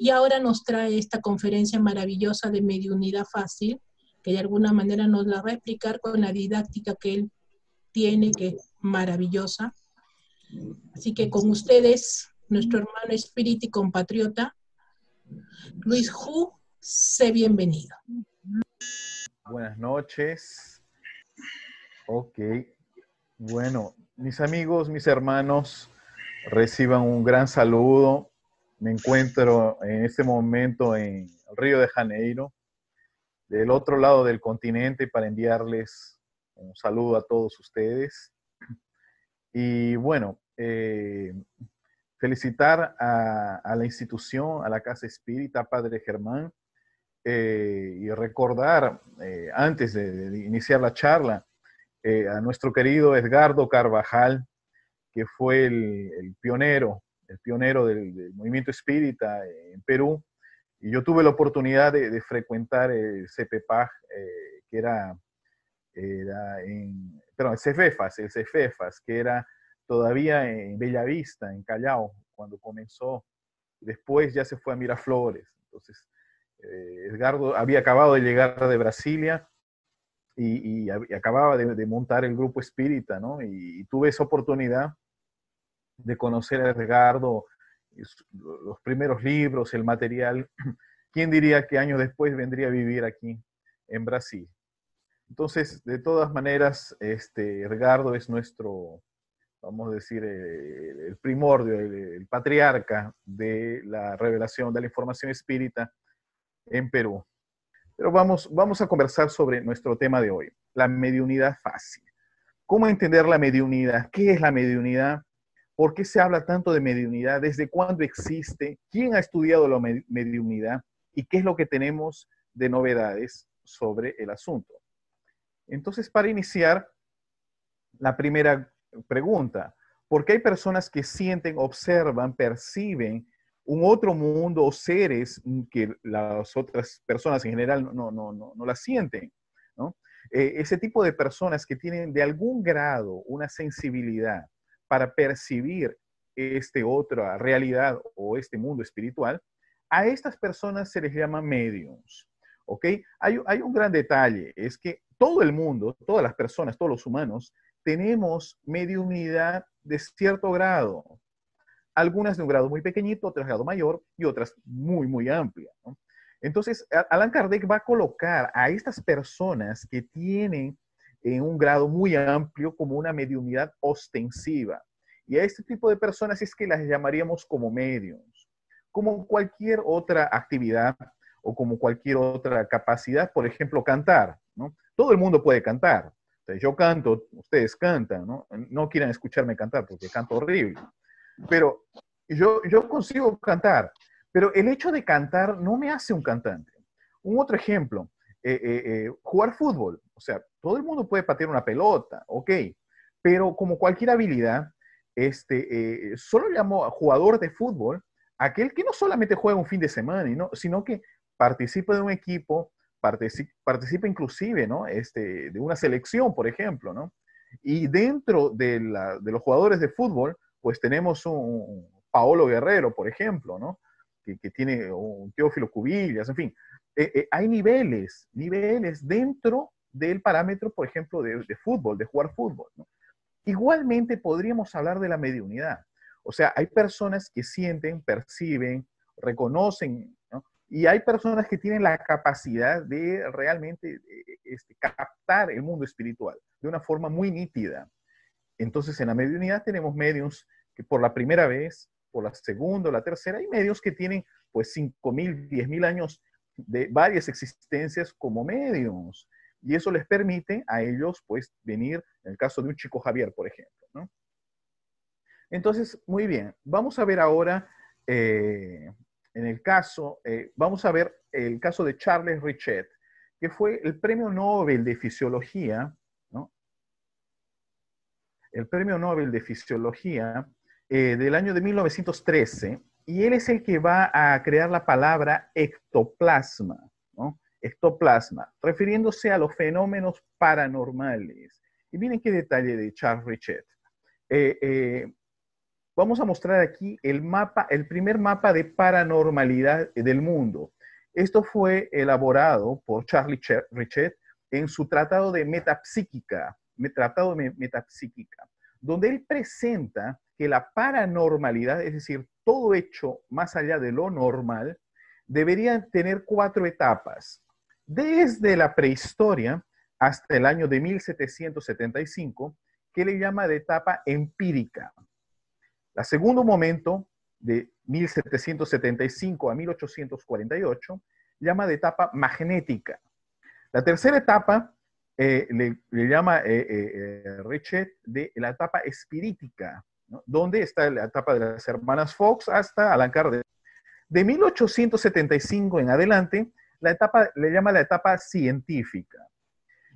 Y ahora nos trae esta conferencia maravillosa de mediunidad fácil, que de alguna manera nos la va a explicar con la didáctica que él tiene, que es maravillosa. Así que con ustedes, nuestro hermano espíritu y compatriota, Luis Hu, sé bienvenido. Buenas noches. Ok. Bueno, mis amigos, mis hermanos, reciban un gran saludo me encuentro en este momento en Río de Janeiro, del otro lado del continente, para enviarles un saludo a todos ustedes. Y bueno, eh, felicitar a, la institución, a la Casa Espírita, Padre Germán, eh, y recordar, eh, antes de, iniciar la charla, a nuestro querido Edgardo Carvajal, que fue el pionero el pionero del, movimiento espírita en Perú, y yo tuve la oportunidad de, frecuentar el CPPAG, eh, que era, era en, el CFEFAS, el CFEFAS, que era todavía en Bellavista, en Callao, cuando comenzó. Después ya se fue a Miraflores. Entonces, eh, Edgardo había acabado de llegar de Brasilia y, acababa de, montar el grupo Espírita, ¿no? y tuve esa oportunidad de conocer a Edgardo, los primeros libros, el material, ¿quién diría que años después vendría a vivir aquí en Brasil? Entonces, de todas maneras, este, Edgardo es nuestro, vamos a decir, eh, el, primordio, el, patriarca de la revelación de la información espírita en Perú. Pero vamos, vamos a conversar sobre nuestro tema de hoy, la mediunidad fácil. ¿Cómo entender la mediunidad? ¿Qué es la mediunidad? ¿Por qué se habla tanto de mediunidad? ¿Desde cuándo existe? ¿Quién ha estudiado la mediunidad? ¿Y qué es lo que tenemos de novedades sobre el asunto? Entonces, para iniciar, la primera pregunta, ¿por qué hay personas que sienten, observan, perciben un otro mundo o seres que las otras personas en general no, no, no, no las sienten? Eh, ese tipo de personas que tienen de algún grado una sensibilidad, para percibir este otra realidad o este mundo espiritual, a estas personas se les llama mediums. ¿Ok? Hay, un gran detalle, es que todo el mundo, todas las personas, todos los humanos, tenemos mediunidad de cierto grado. Algunas de un grado muy pequeñito, otras de un grado mayor y otras muy, muy amplia. Entonces, Alan Kardec va a colocar a estas personas que tienen en un grado muy amplio como una mediunidad ostensiva. Y a este tipo de personas es que las llamaríamos como medios. Como cualquier otra actividad o como cualquier otra capacidad, por ejemplo, cantar. ¿no? Todo el mundo puede cantar. yo canto, ustedes cantan, ¿no? No quieran escucharme cantar porque canto horrible. Pero yo, yo consigo cantar, pero el hecho de cantar no me hace un cantante. Un otro ejemplo, eh, eh, eh, jugar fútbol. O sea, todo el mundo puede patear una pelota, ok, pero como cualquier habilidad, este, solo llamo a jugador de fútbol aquel que no solamente juega un fin de semana, ¿no? sino que participa de un equipo, participa, participa inclusive ¿no? este, de una selección, por ejemplo, ¿no? Y dentro de, los jugadores de fútbol, pues tenemos un Paolo Guerrero, por ejemplo, ¿no? Que, que tiene un Teófilo Cubillas, en fin, eh, eh, hay niveles, niveles dentro del parámetro, por ejemplo, de, fútbol, de jugar fútbol. Igualmente podríamos hablar de la mediunidad. O sea, hay personas que sienten, perciben, reconocen, y hay personas que tienen la capacidad de realmente eh, este, captar el mundo espiritual de una forma muy nítida. Entonces, en la mediunidad tenemos medios que por la primera vez, por la segunda o la tercera, hay medios que tienen pues 5.000, 10.000 años de varias existencias como medios. Y eso les permite a ellos, pues, venir, en el caso de un chico Javier, por ejemplo. Entonces, muy bien, vamos a ver ahora, eh, en el caso, eh, vamos a ver el caso de Charles Richet, que fue el premio Nobel de Fisiología, ¿no? el premio Nobel de Fisiología eh, del año de 1913, y él es el que va a crear la palabra ectoplasma, ¿no? Ectoplasma, refiriéndose a los fenómenos paranormales. Y miren qué detalle de Charles Richet. Eh, eh, vamos a mostrar aquí el mapa, el primer mapa de paranormalidad del mundo. Esto fue elaborado por Charles Richet en su tratado de tratado de metapsíquica, donde él presenta que la paranormalidad, es decir, todo hecho más allá de lo normal deberían tener cuatro etapas. Desde la prehistoria hasta el año de 1775, que le llama de etapa empírica. La segundo momento, de 1775 a 1848, llama de etapa magnética. La tercera etapa eh, le, llama eh, eh, eh, Richet de la etapa espirítica, ¿no? donde está la etapa de las hermanas Fox hasta Alan Kardec. De 1875 en adelante, la etapa le llama la etapa científica.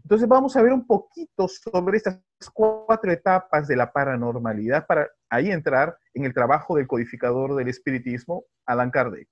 Entonces vamos a ver un poquito sobre estas cuatro etapas de la paranormalidad para ahí entrar en el trabajo del codificador del espiritismo, Alan Kardec.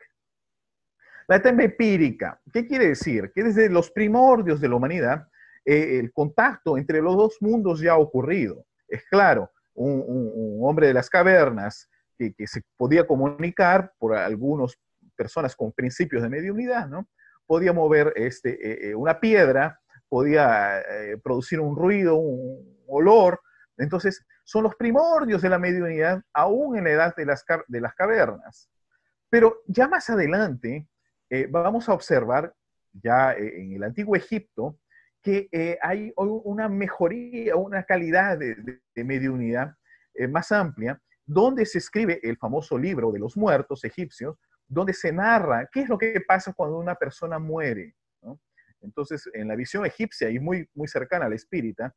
La etapa empírica, ¿qué quiere decir? Que desde los primordios de la humanidad, eh, el contacto entre los dos mundos ya ha ocurrido. Es claro, un, hombre de las cavernas que, se podía comunicar por algunas personas con principios de mediunidad, ¿no? Podía mover este, eh, eh, una piedra, podía eh, producir un ruido, un olor. Entonces, son los primordios de la mediunidad aún en la edad de las, de las cavernas. Pero ya más adelante vamos a observar, ya en el antiguo Egipto, que eh, hay una mejoría, una calidad de, de, unidad mediunidad eh, más amplia, donde se escribe el famoso libro de los muertos egipcios, donde se narra qué es lo que pasa cuando una persona muere. Entonces, en la visión egipcia y muy, muy cercana a la espírita,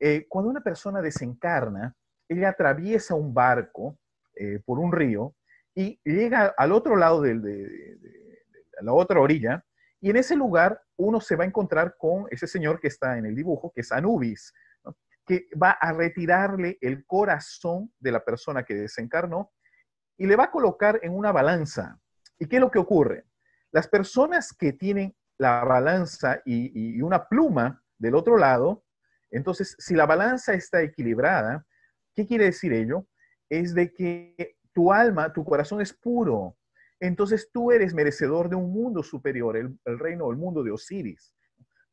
eh, cuando una persona desencarna, ella atraviesa un barco por un río y llega al otro lado de la otra orilla, y en ese lugar uno se va a encontrar con ese señor que está en el dibujo, que es Anubis, que va a retirarle el corazón de la persona que desencarnó y le va a colocar en una balanza. ¿Y qué es lo que ocurre? Las personas que tienen la balanza y una pluma del otro lado, entonces, si la balanza está equilibrada, ¿qué quiere decir ello? Es de que tu alma, tu corazón es puro, entonces tú eres merecedor de un mundo superior, el, reino del mundo de Osiris.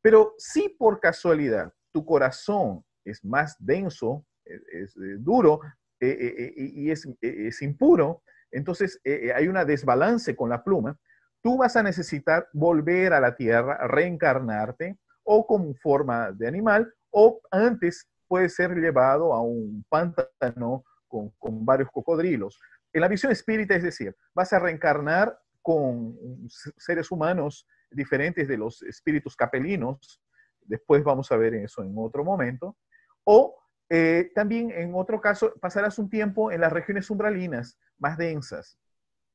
Pero si por casualidad tu corazón es más denso, e, es, eh, duro e, e, y es, impuro, entonces hay una desbalance con la pluma, tú vas a necesitar volver a la tierra, reencarnarte o con forma de animal o antes puede ser llevado a un pantano con varios cocodrilos. En la visión espírita, es decir, vas a reencarnar con seres humanos diferentes de los espíritus capelinos, después vamos a ver eso en otro momento, o eh, también en otro caso pasarás un tiempo en las regiones umbralinas más densas,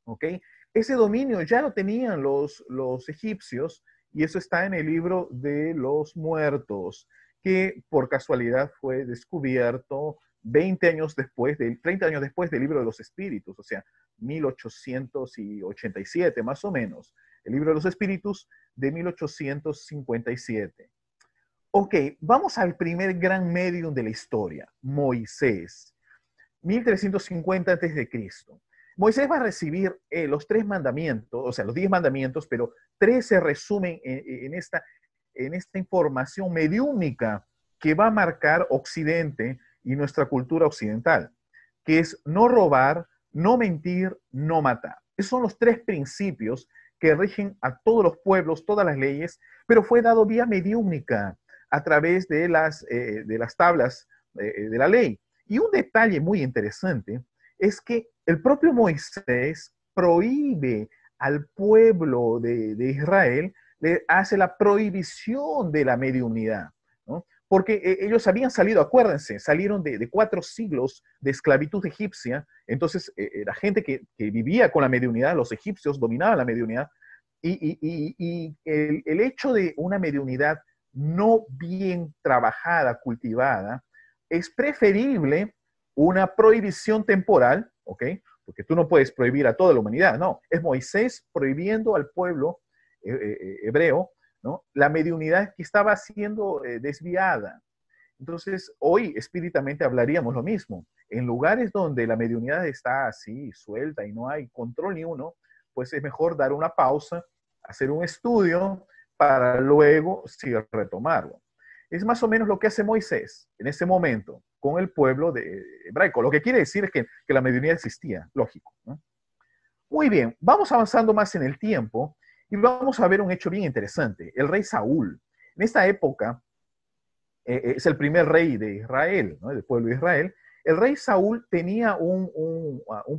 ¿ok? Ese dominio ya lo tenían los, los egipcios y eso está en el libro de los muertos, que por casualidad fue descubierto 20 años después, del, 30 años después del libro de los espíritus, o sea, 1887 más o menos, el libro de los espíritus de 1857. Ok, vamos al primer gran medium de la historia, Moisés, 1350 a.C. Moisés va a recibir eh, los tres mandamientos, o sea, los diez mandamientos, pero tres se resumen en, esta, en esta información mediúnica que va a marcar Occidente y nuestra cultura occidental, que es no robar, no mentir, no matar. Esos son los tres principios que rigen a todos los pueblos, todas las leyes, pero fue dado vía mediúnica a través de las, eh, de las tablas eh, eh, de la ley. Y un detalle muy interesante es que el propio Moisés prohíbe al pueblo de, de Israel, le hace la prohibición de la mediunidad porque eh, ellos habían salido, acuérdense, salieron de, cuatro siglos de esclavitud egipcia, entonces eh, eh, la gente que, vivía con la mediunidad, los egipcios dominaban la mediunidad, y, y, el, hecho de una mediunidad no bien trabajada, cultivada, es preferible una prohibición temporal, ¿ok? Porque tú no puedes prohibir a toda la humanidad, no, es Moisés prohibiendo al pueblo hebreo la mediunidad que estaba siendo eh, desviada. Entonces, hoy espíritamente hablaríamos lo mismo. En lugares donde la mediunidad está así, suelta y no hay control ni uno, pues es mejor dar una pausa, hacer un estudio para luego sí, retomarlo. Es más o menos lo que hace Moisés en ese momento con el pueblo de hebraico. Lo que quiere decir es que, la mediunidad existía, lógico. Muy bien, vamos avanzando más en el tiempo y vamos a ver un hecho bien interesante. El rey Saúl, en esta época, eh, eh, es el primer rey de Israel, del pueblo de Israel. El rey Saúl tenía un,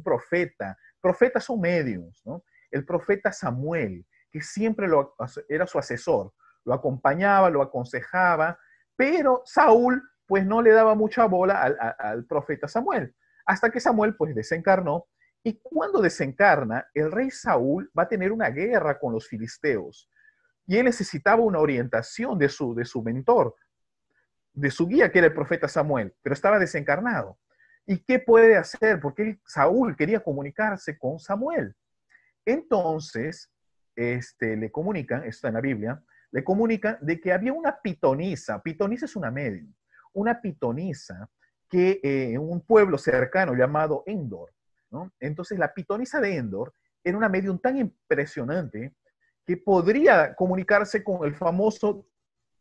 profeta. Profetas son medios, ¿no? El profeta Samuel, que siempre lo, era su asesor, lo acompañaba, lo aconsejaba, pero Saúl pues no le daba mucha bola al, al profeta Samuel, hasta que Samuel pues desencarnó y cuando desencarna, el rey Saúl va a tener una guerra con los filisteos. Y él necesitaba una orientación de su, de su mentor, de su guía, que era el profeta Samuel, pero estaba desencarnado. ¿Y qué puede hacer? Porque Saúl quería comunicarse con Samuel. Entonces, este, le comunican, esto está en la Biblia, le comunican de que había una pitonisa. Pitonisa es una medium. Una pitonisa que eh, un pueblo cercano llamado Endor entonces la pitonisa de Endor era una medium tan impresionante que podría comunicarse con el famoso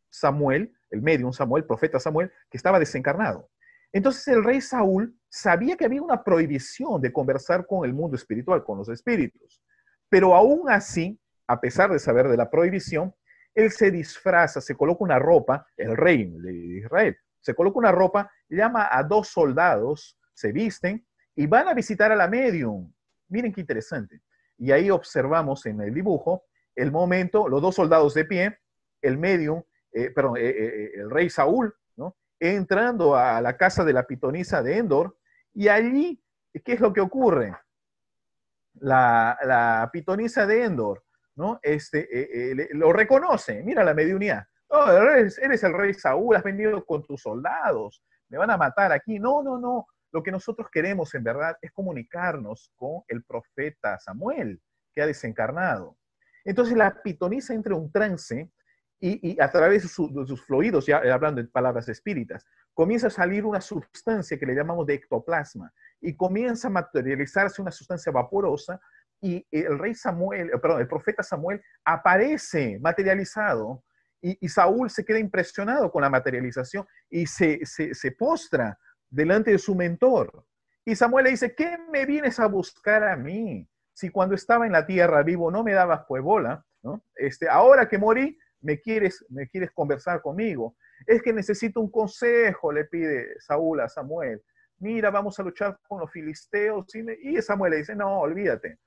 Samuel, el medium Samuel, profeta Samuel, que estaba desencarnado. Entonces el rey Saúl sabía que había una prohibición de conversar con el mundo espiritual, con los espíritus. Pero aún así, a pesar de saber de la prohibición, él se disfraza, se coloca una ropa, el rey de Israel, se coloca una ropa, llama a dos soldados, se visten y van a visitar a la medium. Miren qué interesante. Y ahí observamos en el dibujo el momento, los dos soldados de pie, el medium, eh, perdón, eh, eh, el rey Saúl, ¿no? entrando a la casa de la pitonisa de Endor, y allí, ¿qué es lo que ocurre? La, la pitonisa de Endor, ¿no? Este, lo reconoce, mira la mediunidad. No, oh, eres, eres el rey Saúl, has venido con tus soldados, me van a matar aquí. No, no, no, lo que nosotros queremos en verdad es comunicarnos con el profeta Samuel, que ha desencarnado. Entonces la pitoniza entre un trance y, a través de, sus fluidos, ya hablando de palabras espíritas, comienza a salir una sustancia que le llamamos de ectoplasma y comienza a materializarse una sustancia vaporosa y el rey Samuel, eh, perdón, el profeta Samuel aparece materializado y, Saúl se queda impresionado con la materialización y se, se postra delante de su mentor. Y Samuel le dice, ¿qué me vienes a buscar a mí? Si cuando estaba en la tierra vivo no me dabas puebola, ¿no? Este, ahora que morí, me quieres, me quieres conversar conmigo. Es que necesito un consejo, le pide Saúl a Samuel. Mira, vamos a luchar con los filisteos. Y, Samuel le dice, no, olvídate,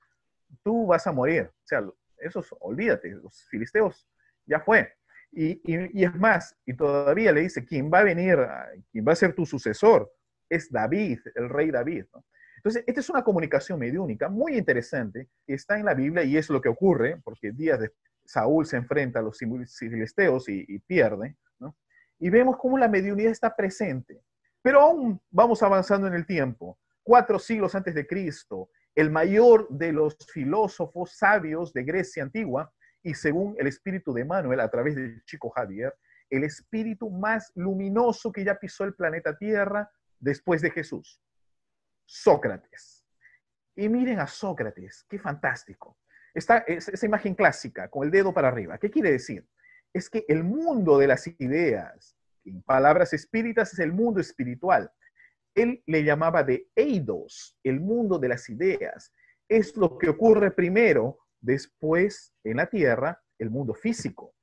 tú vas a morir. O sea, eso, olvídate, los filisteos ya fue. Y, es más, y todavía le dice, quién va a venir, quién va a ser tu sucesor, es David, el rey David. Entonces, esta es una comunicación mediúnica muy interesante que está en la Biblia y es lo que ocurre, porque días de Saúl se enfrenta a los filisteos y, pierde, y vemos cómo la mediunidad está presente. Pero aún vamos avanzando en el tiempo. Cuatro siglos antes de Cristo, el mayor de los filósofos sabios de Grecia antigua, y según el espíritu de Manuel a través del chico Javier, el espíritu más luminoso que ya pisó el planeta Tierra después de Jesús, Sócrates. Y miren a Sócrates, qué fantástico. Está esa imagen clásica con el dedo para arriba. ¿Qué quiere decir? Es que el mundo de las ideas, en palabras espíritas, es el mundo espiritual. Él le llamaba de eidos, el mundo de las ideas. Es lo que ocurre primero después en la tierra el mundo físico.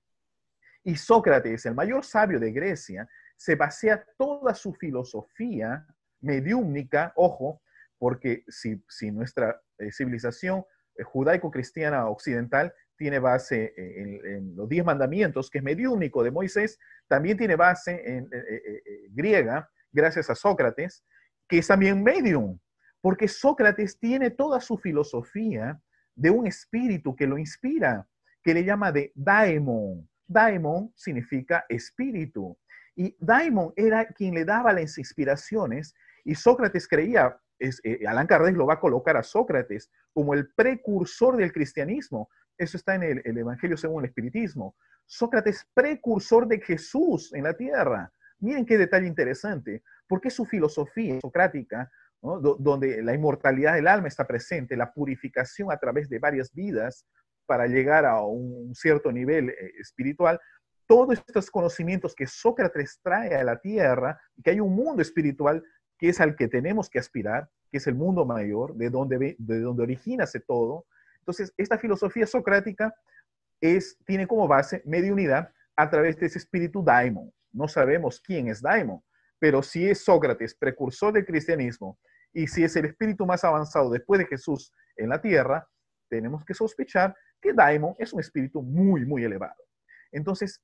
Y Sócrates, el mayor sabio de Grecia, se basea toda su filosofía mediúnica ojo, porque si, si nuestra eh, civilización eh, judaico-cristiana occidental tiene base eh, en, los diez mandamientos, que es mediúnico de Moisés, también tiene base en, griega, gracias a Sócrates, que es también medium, porque Sócrates tiene toda su filosofía de un espíritu que lo inspira, que le llama de daemon. Daemon significa espíritu. Y Daemon era quien le daba las inspiraciones y Sócrates creía, es, eh, Alan Kardec lo va a colocar a Sócrates como el precursor del cristianismo. Eso está en el, el, Evangelio según el Espiritismo. Sócrates precursor de Jesús en la tierra. Miren qué detalle interesante, porque su filosofía socrática donde la inmortalidad del alma está presente, la purificación a través de varias vidas para llegar a un cierto nivel eh, espiritual, todos estos conocimientos que Sócrates trae a la tierra, que hay un mundo espiritual que es al que tenemos que aspirar, que es el mundo mayor, de donde, de donde todo. Entonces, esta filosofía socrática tiene como base mediunidad a través de ese espíritu daimon. No sabemos quién es daimon, pero si es Sócrates, precursor del cristianismo, y si es el espíritu más avanzado después de Jesús en la tierra, tenemos que sospechar que Daimon es un espíritu muy, muy elevado. Entonces,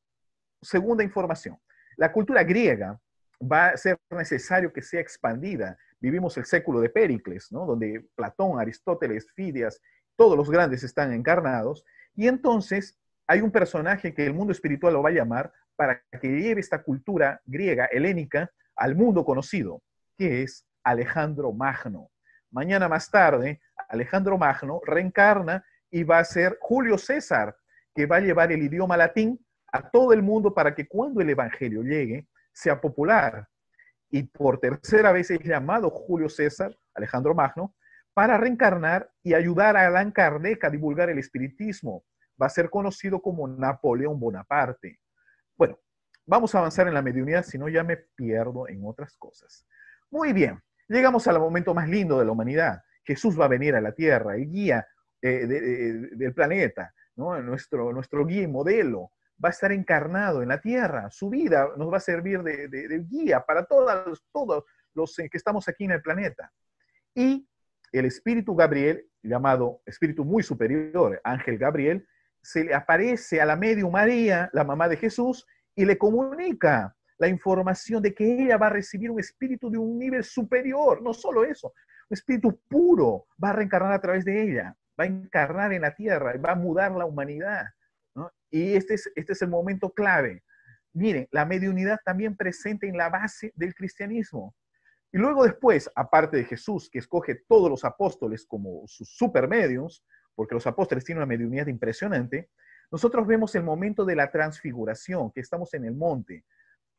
segunda información, la cultura griega va a ser necesario que sea expandida. Vivimos el século de Pericles, ¿no? donde Platón, Aristóteles, Fidias, todos los grandes están encarnados. Y entonces hay un personaje que el mundo espiritual lo va a llamar para que lleve esta cultura griega, helénica, al mundo conocido, que es Alejandro Magno. Mañana más tarde, Alejandro Magno reencarna y va a ser Julio César, que va a llevar el idioma latín a todo el mundo para que cuando el Evangelio llegue sea popular. Y por tercera vez es llamado Julio César, Alejandro Magno, para reencarnar y ayudar a Alan Kardec a divulgar el espiritismo. Va a ser conocido como Napoleón Bonaparte. Bueno, vamos a avanzar en la mediunidad, si no ya me pierdo en otras cosas. Muy bien, Llegamos al momento más lindo de la humanidad. Jesús va a venir a la tierra, el guía eh, del planeta, nuestro, nuestro guía y modelo, va a estar encarnado en la tierra. Su vida nos va a servir de, guía para todos, todos los eh, que estamos aquí en el planeta. Y el espíritu Gabriel, llamado espíritu muy superior, ángel Gabriel, se le aparece a la medio María, la mamá de Jesús, y le comunica la información de que ella va a recibir un espíritu de un nivel superior. No solo eso, un espíritu puro va a reencarnar a través de ella, va a encarnar en la tierra, y va a mudar la humanidad. Y este es, este es el momento clave. Miren, la mediunidad también presente en la base del cristianismo. Y luego después, aparte de Jesús, que escoge todos los apóstoles como sus supermedios, porque los apóstoles tienen una mediunidad impresionante, nosotros vemos el momento de la transfiguración, que estamos en el monte,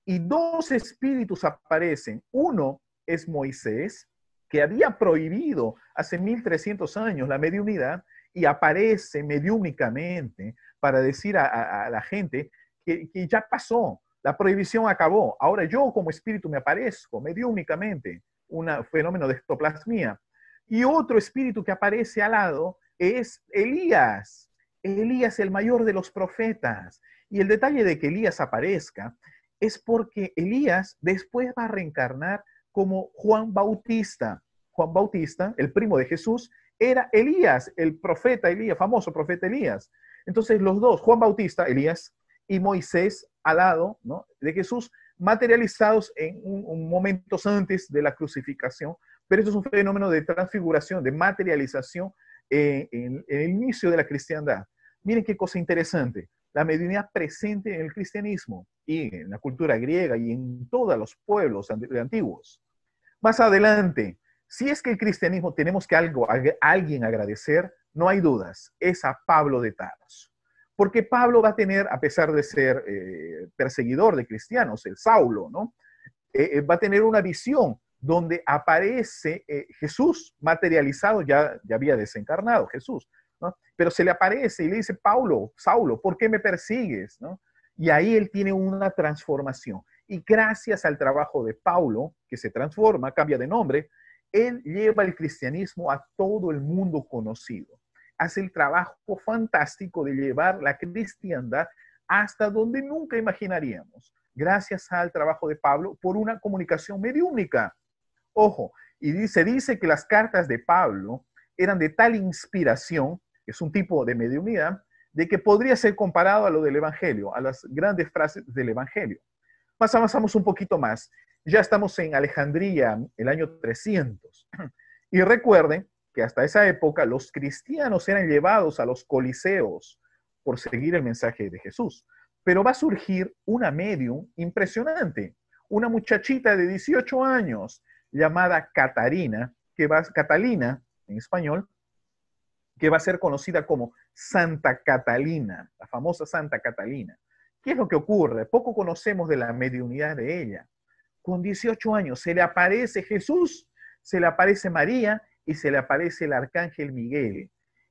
y dos espíritus aparecen. Uno es Moisés, que había prohibido hace 1300 años la mediunidad y aparece mediúnicamente para decir a, la gente que, ya pasó, la prohibición acabó. Ahora yo como espíritu me aparezco mediúnicamente, un fenómeno de ectoplasmía. Y otro espíritu que aparece al lado es Elías, Elías el mayor de los profetas. Y el detalle de que Elías aparezca es porque Elías después va a reencarnar como Juan Bautista. Juan Bautista, el primo de Jesús, era Elías, el profeta Elías, famoso profeta Elías. Entonces los dos, Juan Bautista, Elías, y Moisés al lado de Jesús, materializados en momentos antes de la crucificación. Pero esto es un fenómeno de transfiguración, de materialización eh, en, en el inicio de la cristiandad. Miren qué cosa interesante la mediunidad presente en el cristianismo y en la cultura griega y en todos los pueblos antiguos. Más adelante, si es que el cristianismo tenemos que algo, a alguien agradecer, no hay dudas, es a Pablo de Tarso. Porque Pablo va a tener, a pesar de ser eh, perseguidor de cristianos, el Saulo, ¿no? Eh, eh, va a tener una visión donde aparece Jesús materializado, ya, ya había desencarnado Jesús, pero se le aparece y le dice, Paulo, Saulo, ¿por qué me persigues? Y ahí él tiene una transformación. Y gracias al trabajo de Paulo, que se transforma, cambia de nombre, él lleva el cristianismo a todo el mundo conocido. Hace el trabajo fantástico de llevar la cristiandad hasta donde nunca imaginaríamos, gracias al trabajo de Pablo por una comunicación mediúnica. Ojo, y se dice que las cartas de Pablo eran de tal inspiración es un tipo de mediunidad, de que podría ser comparado a lo del Evangelio, a las grandes frases del Evangelio. Más avanzamos un poquito más. Ya estamos en Alejandría, el año 300. Y recuerden que hasta esa época los cristianos eran llevados a los coliseos por seguir el mensaje de Jesús. Pero va a surgir una medium impresionante, una muchachita de 18 años llamada Catarina, que va, Catalina en español, que va a ser conocida como Santa Catalina, la famosa Santa Catalina. ¿Qué es lo que ocurre? Poco conocemos de la mediunidad de ella. Con 18 años se le aparece Jesús, se le aparece María y se le aparece el arcángel Miguel.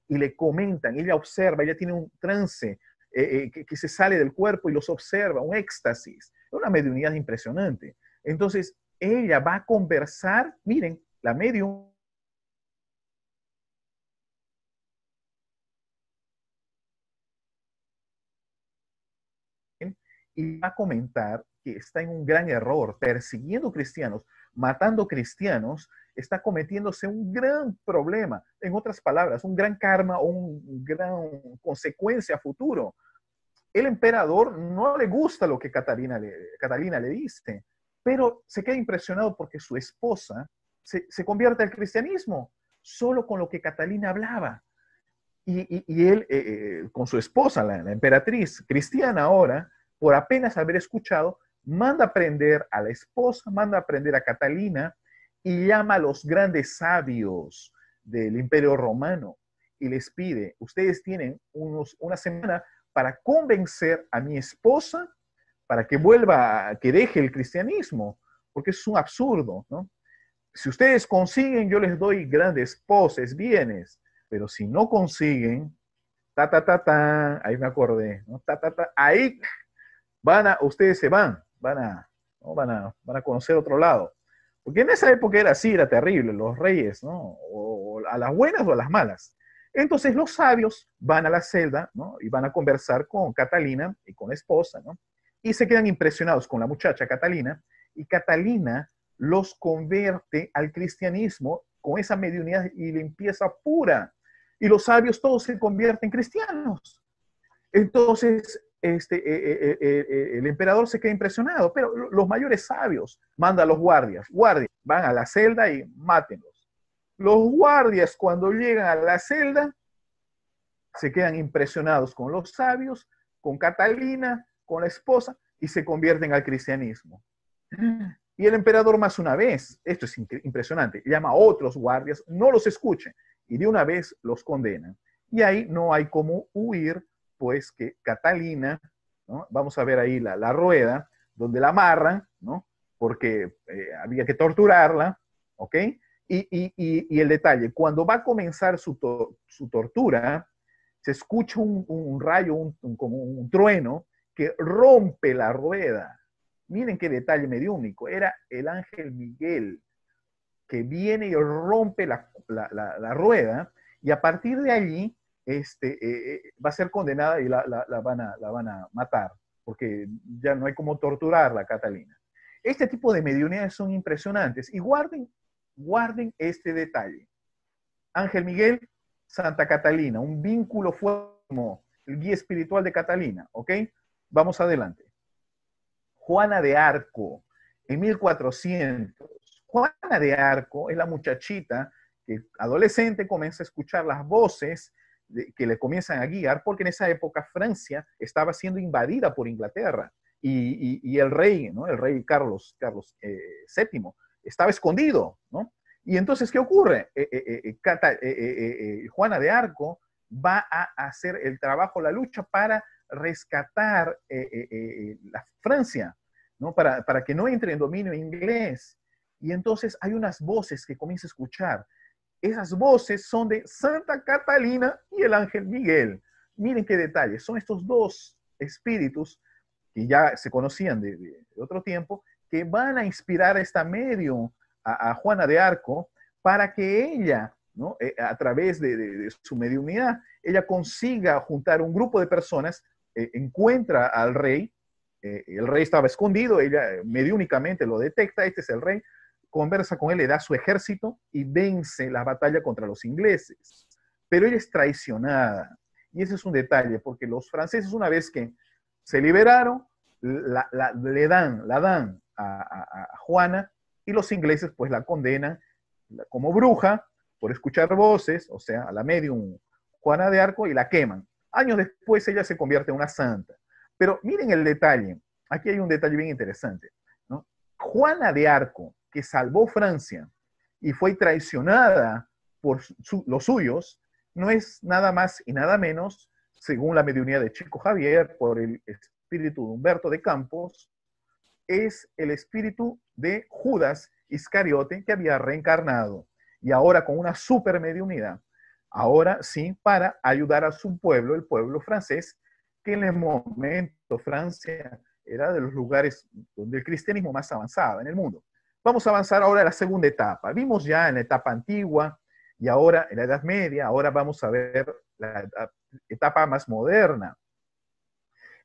Y le comentan, ella observa, ella tiene un trance eh, eh, que, se sale del cuerpo y los observa, un éxtasis, una mediunidad impresionante. Entonces, ella va a conversar, miren, la medium y va a comentar que está en un gran error, persiguiendo cristianos, matando cristianos, está cometiéndose un gran problema, en otras palabras, un gran karma o una gran consecuencia futuro. El emperador no le gusta lo que Catalina le, Catalina le dice, pero se queda impresionado porque su esposa se, se convierte al cristianismo solo con lo que Catalina hablaba. Y, y, él, eh, eh, con su esposa, la emperatriz cristiana ahora, por apenas haber escuchado, manda a prender a la esposa, manda a prender a Catalina y llama a los grandes sabios del imperio romano y les pide, ustedes tienen unos, una semana para convencer a mi esposa para que vuelva, que deje el cristianismo, porque es un absurdo, ¿no? Si ustedes consiguen, yo les doy grandes poses, bienes, pero si no consiguen, ta, ta, ta, ta, ahí me acordé, ¿no? Ta, ta, ta, ahí van a, ustedes se van, van a, van a, van a conocer otro lado. Porque en esa época era así, era terrible, los reyes, ¿no? a las buenas o a las malas. Entonces los sabios van a la celda, ¿no? Y van a conversar con Catalina y con la esposa, ¿no? Y se quedan impresionados con la muchacha Catalina, y Catalina los convierte al cristianismo con esa mediunidad y limpieza pura. Y los sabios todos se convierten en cristianos. Entonces, este, eh, eh, eh, el emperador se queda impresionado, pero los mayores sabios mandan a los guardias, guardias, van a la celda y mátenlos. Los guardias cuando llegan a la celda se quedan impresionados con los sabios, con Catalina, con la esposa y se convierten al cristianismo. Y el emperador más una vez, esto es impresionante, llama a otros guardias, no los escuchen y de una vez los condenan. Y ahí no hay cómo huir es pues que Catalina, vamos a ver ahí la, rueda, donde la amarran, ¿no? porque eh, había que torturarla, ¿ok? Y, el detalle, cuando va a comenzar su, tortura, se escucha un, rayo, un, como un trueno, que rompe la rueda. Miren qué detalle mediúnico. Era el ángel Miguel que viene y rompe la, rueda y a partir de allí este, eh, eh, va a ser condenada y la, van a, matar, porque ya no hay como torturarla, Catalina. Este tipo de mediunidades son impresionantes y guarden, guarden este detalle. Ángel Miguel, Santa Catalina, un vínculo fuerte, el guía espiritual de Catalina, ¿ok? Vamos adelante. Juana de Arco, en 1400. Juana de Arco es la muchachita que adolescente comienza a escuchar las voces que le comienzan a guiar, porque en esa época Francia estaba siendo invadida por Inglaterra y, el rey, ¿no? el rey Carlos, Carlos VII, eh, estaba escondido. ¿no? Y entonces, ¿qué ocurre? Eh, eh, Juana de Arco va a hacer el trabajo, la lucha para rescatar la Francia, para, para que no entre en dominio inglés. Y entonces hay unas voces que comienza a escuchar esas voces son de Santa Catalina y el ángel Miguel. Miren qué detalle, son estos dos espíritus que ya se conocían de, otro tiempo, que van a inspirar a esta medio, a, Juana de Arco, para que ella, ¿no? Eh, a través de, su mediunidad, ella consiga juntar un grupo de personas, eh, encuentra al rey, eh, el rey estaba escondido, ella mediúnicamente lo detecta, este es el rey, conversa con él, le da su ejército y vence la batalla contra los ingleses. Pero ella es traicionada. Y ese es un detalle, porque los franceses una vez que se liberaron, la, le dan, la dan a, Juana y los ingleses pues la condenan como bruja por escuchar voces, o sea, a la medium Juana de Arco y la queman. Años después ella se convierte en una santa. Pero miren el detalle, aquí hay un detalle bien interesante. Juana de Arco, que salvó Francia y fue traicionada por los suyos, no es nada más y nada menos, según la mediunidad de Chico Javier, por el espíritu de Humberto de Campos, es el espíritu de Judas Iscariote que había reencarnado y ahora con una super mediunidad, ahora sí, para ayudar a su pueblo, el pueblo francés, que en el momento Francia era de los lugares donde el cristianismo más avanzaba en el mundo. Vamos a avanzar ahora a la segunda etapa. Vimos ya en la etapa antigua y ahora en la Edad Media, ahora vamos a ver la etapa más moderna.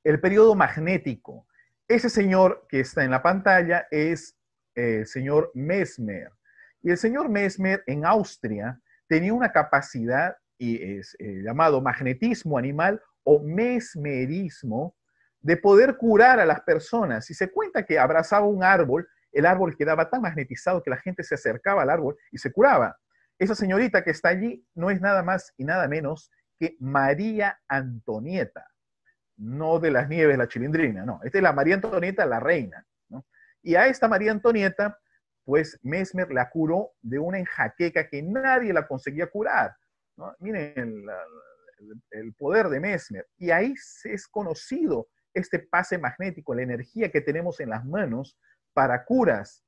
El periodo magnético. Ese señor que está en la pantalla es el señor Mesmer. Y el señor Mesmer en Austria tenía una capacidad y eh, llamado magnetismo animal o mesmerismo de poder curar a las personas. Y se cuenta que abrazaba un árbol el árbol quedaba tan magnetizado que la gente se acercaba al árbol y se curaba. Esa señorita que está allí no es nada más y nada menos que María Antonieta, no de las nieves, la chilindrina, no, esta es la María Antonieta, la reina. Y a esta María Antonieta, pues Mesmer la curó de una enjaqueca que nadie la conseguía curar. Miren el, poder de Mesmer. Y ahí es conocido este pase magnético, la energía que tenemos en las manos para curas.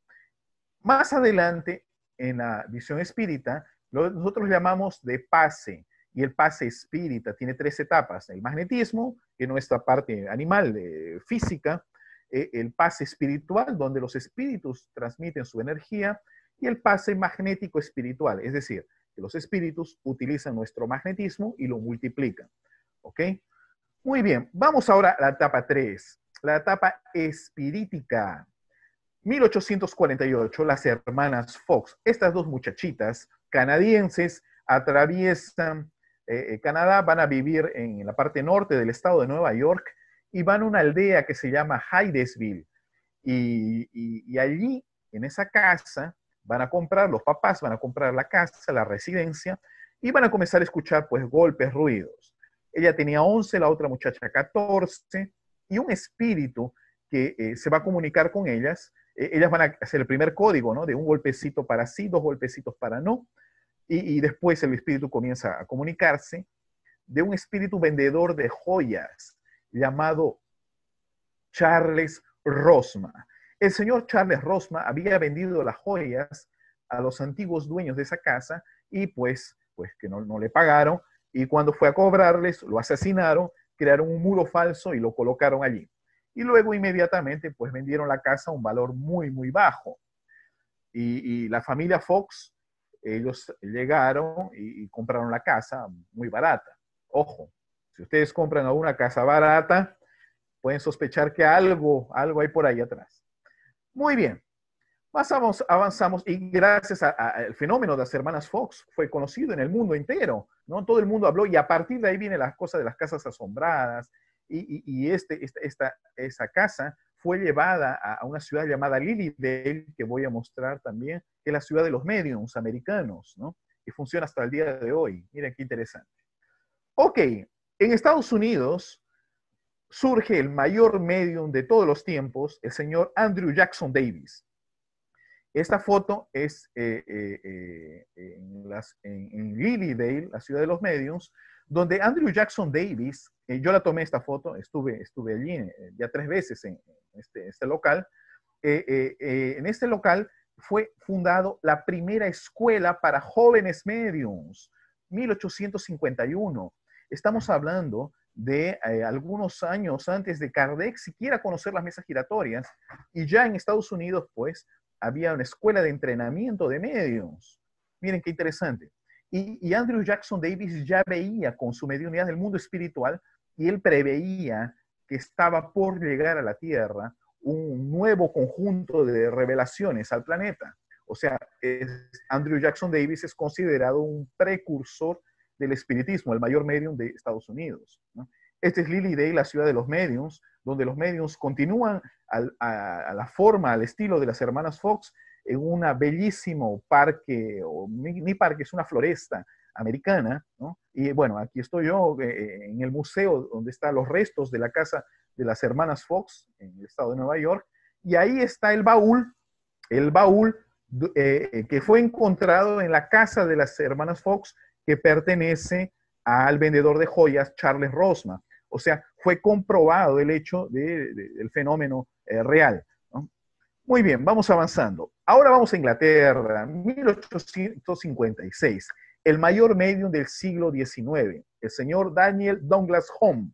Más adelante, en la visión espírita, nosotros llamamos de pase, y el pase espírita tiene tres etapas, el magnetismo, que es nuestra parte animal, eh, física, eh, el pase espiritual, donde los espíritus transmiten su energía, y el pase magnético espiritual, es decir, que los espíritus utilizan nuestro magnetismo y lo multiplican. ¿Ok? Muy bien, vamos ahora a la etapa 3, la etapa espirítica. 1848, las hermanas Fox, estas dos muchachitas canadienses, atraviesan eh, eh, Canadá, van a vivir en la parte norte del estado de Nueva York y van a una aldea que se llama Hydesville. Y, allí, en esa casa, van a comprar, los papás van a comprar la casa, la residencia, y van a comenzar a escuchar pues golpes, ruidos. Ella tenía 11, la otra muchacha 14, y un espíritu que eh, se va a comunicar con ellas e-, ellas van a hacer el primer código, ¿no? De un golpecito para sí, dos golpecitos para no, y, después el espíritu comienza a comunicarse de un espíritu vendedor de joyas llamado Charles Rosma. El señor Charles Rosma había vendido las joyas a los antiguos dueños de esa casa y pues, pues que no, no le pagaron y cuando fue a cobrarles lo asesinaron, crearon un muro falso y lo colocaron allí y luego inmediatamente pues vendieron la casa a un valor muy, muy bajo. Y, la familia Fox, ellos llegaron y, compraron la casa muy barata. Ojo, si ustedes compran alguna casa barata, pueden sospechar que algo, algo hay por ahí atrás. Muy bien, pasamos, avanzamos y gracias al fenómeno de las hermanas Fox fue conocido en el mundo entero, ¿no? Todo el mundo habló y a partir de ahí viene las cosas de las casas asombradas, y, este, esta, esa casa fue llevada a, una ciudad llamada Lilydale, que voy a mostrar también, que es la ciudad de los mediums americanos, ¿no? Y funciona hasta el día de hoy. Mira qué interesante. Ok, en Estados Unidos surge el mayor medium de todos los tiempos, el señor Andrew Jackson Davis. Esta foto es eh, eh, eh, en, las, Lilydale, la ciudad de los mediums, donde Andrew Jackson Davis, eh, yo la tomé esta foto, estuve, estuve allí eh, ya tres veces en, este, este, local, eh, en este local fue fundado la primera escuela para jóvenes mediums, 1851. Estamos hablando de algunos años antes de Kardec siquiera conocer las mesas giratorias, y ya en Estados Unidos, pues, había una escuela de entrenamiento de medios. Miren qué interesante. Y, Andrew Jackson Davis ya veía con su mediunidad del mundo espiritual y él preveía que estaba por llegar a la Tierra un nuevo conjunto de revelaciones al planeta. O sea, Andrew Jackson Davis es considerado un precursor del espiritismo, el mayor medium de Estados Unidos. Esta Este es Lily Day, la ciudad de los medios, donde los mediums continúan a, la forma, al estilo de las hermanas Fox, en un bellísimo parque, o mi parque, es una floresta americana, Y bueno, aquí estoy yo eh, en el museo donde están los restos de la casa de las hermanas Fox en el estado de Nueva York, y ahí está el baúl, el baúl eh, eh, que fue encontrado en la casa de las hermanas Fox que pertenece al vendedor de joyas Charles Rosma. O sea, fue comprobado el hecho del fenómeno real. Muy bien, vamos avanzando. Ahora vamos a Inglaterra, 1856, el mayor medium del siglo XIX, el señor Daniel Douglas Home.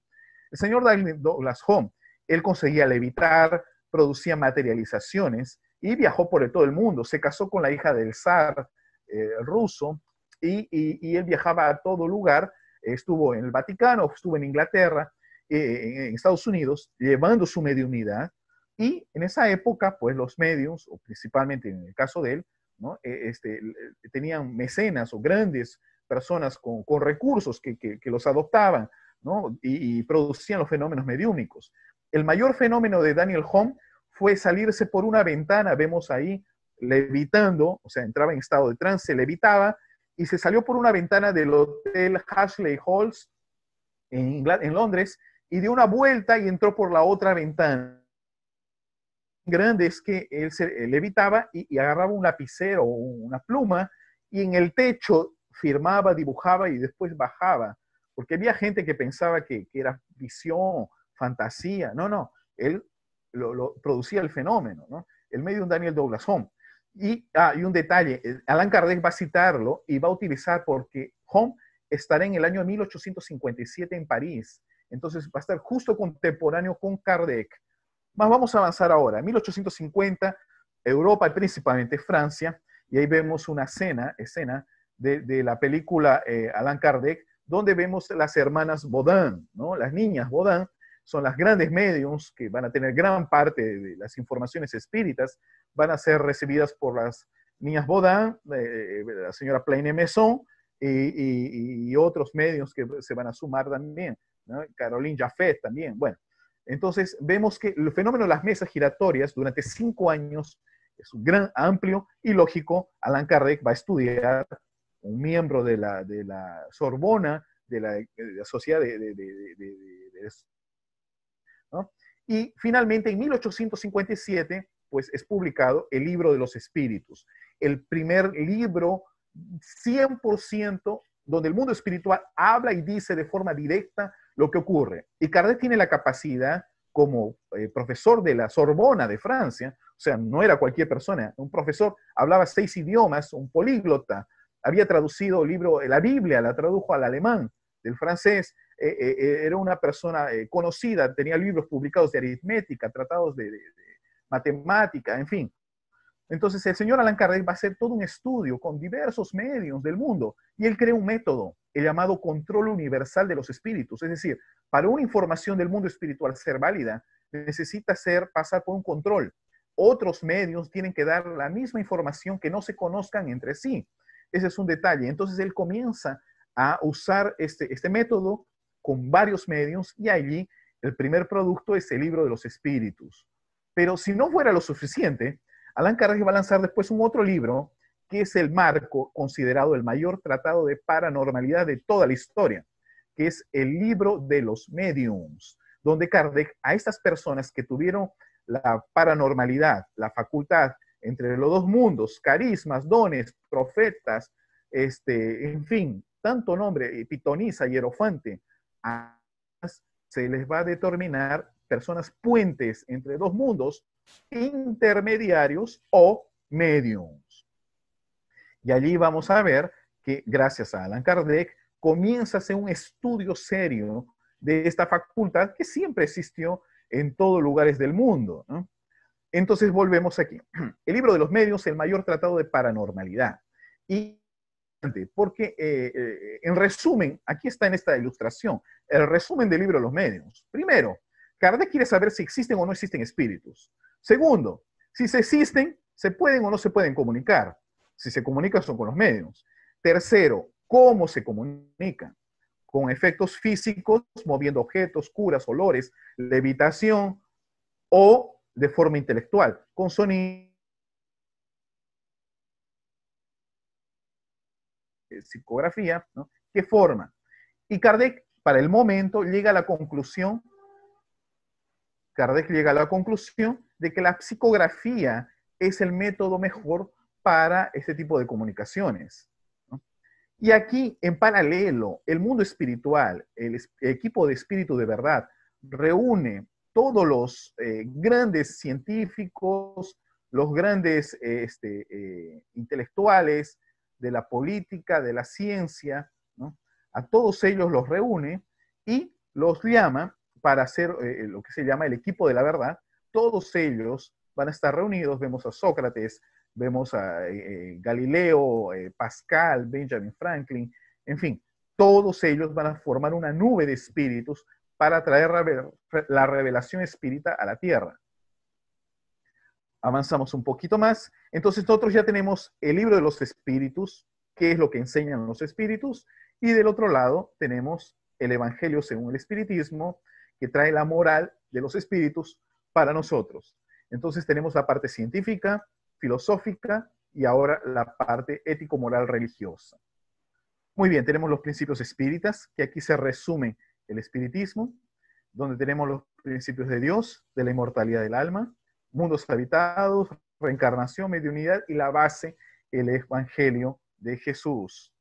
El señor Daniel Douglas Home, él conseguía levitar, producía materializaciones y viajó por todo el mundo. Se casó con la hija del zar eh, ruso y, él viajaba a todo lugar. Estuvo en el Vaticano, estuvo en Inglaterra, eh, en Estados Unidos, llevando su mediunidad y en esa época, pues los medios, o principalmente en el caso de él, e, este, tenían mecenas o grandes personas con, recursos que, los adoptaban y, producían los fenómenos mediúnicos. El mayor fenómeno de Daniel Home fue salirse por una ventana, vemos ahí, levitando, o sea, entraba en estado de trance, levitaba, y se salió por una ventana del hotel Ashley Halls en Londres y dio una vuelta y entró por la otra ventana grande es que él, se, levitaba y, agarraba un lapicero o una pluma y en el techo firmaba, dibujaba y después bajaba. Porque había gente que pensaba que, era visión, fantasía. No, no, él lo, producía el fenómeno, ¿no? El medio un Daniel Douglas Home. Y, hay ah, un detalle, eh, Alan Kardec va a citarlo y va a utilizar porque Home estará en el año 1857 en París. Entonces va a estar justo contemporáneo con Kardec más vamos a avanzar ahora. 1850, Europa, y principalmente Francia, y ahí vemos una escena, escena de, la película eh, Kardec, donde vemos las hermanas Baudin, ¿no? las niñas Baudin, son las grandes medios que van a tener gran parte de las informaciones espíritas, van a ser recibidas por las niñas Baudin, eh, la señora Plaine Maison y, otros medios que se van a sumar también, Caroline Jaffet también, bueno. Entonces vemos que el fenómeno de las mesas giratorias durante cinco años es un gran, amplio y lógico. Alan Kardec va a estudiar, un miembro de la, Sorbona, de la, Sociedad de... Y finalmente en 1857, pues es publicado el libro de los espíritus, el primer libro 100% donde el mundo espiritual habla y dice de forma directa lo que ocurre. Y Cardet tiene la capacidad, como eh, profesor de la Sorbona de Francia, o sea, no era cualquier persona, un profesor, hablaba seis idiomas, un políglota, había traducido el libro, la Biblia la tradujo al alemán, del francés, eh, eh, era una persona conocida, tenía libros publicados de aritmética, tratados de matemática, en fin, entonces el señor Alan Kardec va a hacer todo un estudio con diversos medios del mundo y él crea un método, el llamado control universal de los espíritus. Es decir, para una información del mundo espiritual ser válida, necesita ser, pasar por un control. Otros medios tienen que dar la misma información que no se conozcan entre sí. Ese es un detalle. Entonces él comienza a usar este, este método con varios medios y allí el primer producto es el libro de los espíritus. Pero si no fuera lo suficiente, Alan Kardec va a lanzar después un otro libro que es el marco considerado el mayor tratado de paranormalidad de toda la historia, que es el libro de los mediums, donde Kardec a estas personas que tuvieron la paranormalidad, la facultad entre los dos mundos, carismas, dones, profetas, este, en fin, tanto nombre, eh, pitonisa, hierofante, se les va a determinar personas puentes entre dos mundos intermediarios o mediums. Y allí vamos a ver que gracias a Alan Kardec comienza a ser un estudio serio de esta facultad que siempre existió en todos lugares del mundo. Entonces volvemos aquí. El libro de los medios, el mayor tratado de paranormalidad. Y porque eh, eh, en resumen, aquí está en esta ilustración, el resumen del libro de los medios. Primero, Kardec quiere saber si existen o no existen espíritus. Segundo, si se existen, se pueden o no se pueden comunicar. Si se comunican son con los medios. Tercero, ¿cómo se comunican? Con efectos físicos, moviendo objetos, curas, olores, levitación o de forma intelectual, con sonido. psicografía, ¿no? ¿Qué forma? Y Kardec, para el momento, llega a la conclusión Kardec llega a la conclusión de que la psicografía es el método mejor para este tipo de comunicaciones. Y aquí, en paralelo, el mundo espiritual, el equipo de espíritu de verdad, reúne todos los eh, grandes científicos, los grandes eh, este, eh, intelectuales de la política, de la ciencia, a todos ellos los reúne y los llama para hacer eh, eh, lo que se llama el equipo de la verdad. Todos ellos van a estar reunidos. Vemos a Sócrates, vemos a eh, Galileo, Pascal, Benjamin Franklin, en fin, todos ellos van a formar una nube de espíritus para traer la revelación espírita a la tierra. Avanzamos un poquito más. Entonces nosotros ya tenemos el libro de los espíritus, que es lo que enseñan los espíritus, y del otro lado tenemos el Evangelio según el espiritismo, que trae la moral de los espíritus para nosotros. Entonces tenemos la parte científica, filosófica y ahora la parte ético-moral religiosa. Muy bien, tenemos los principios espíritas, que aquí se resume el espiritismo, donde tenemos los principios de Dios, de la inmortalidad del alma, mundos habitados, reencarnación, mediunidad y la base, el Evangelio de Jesús.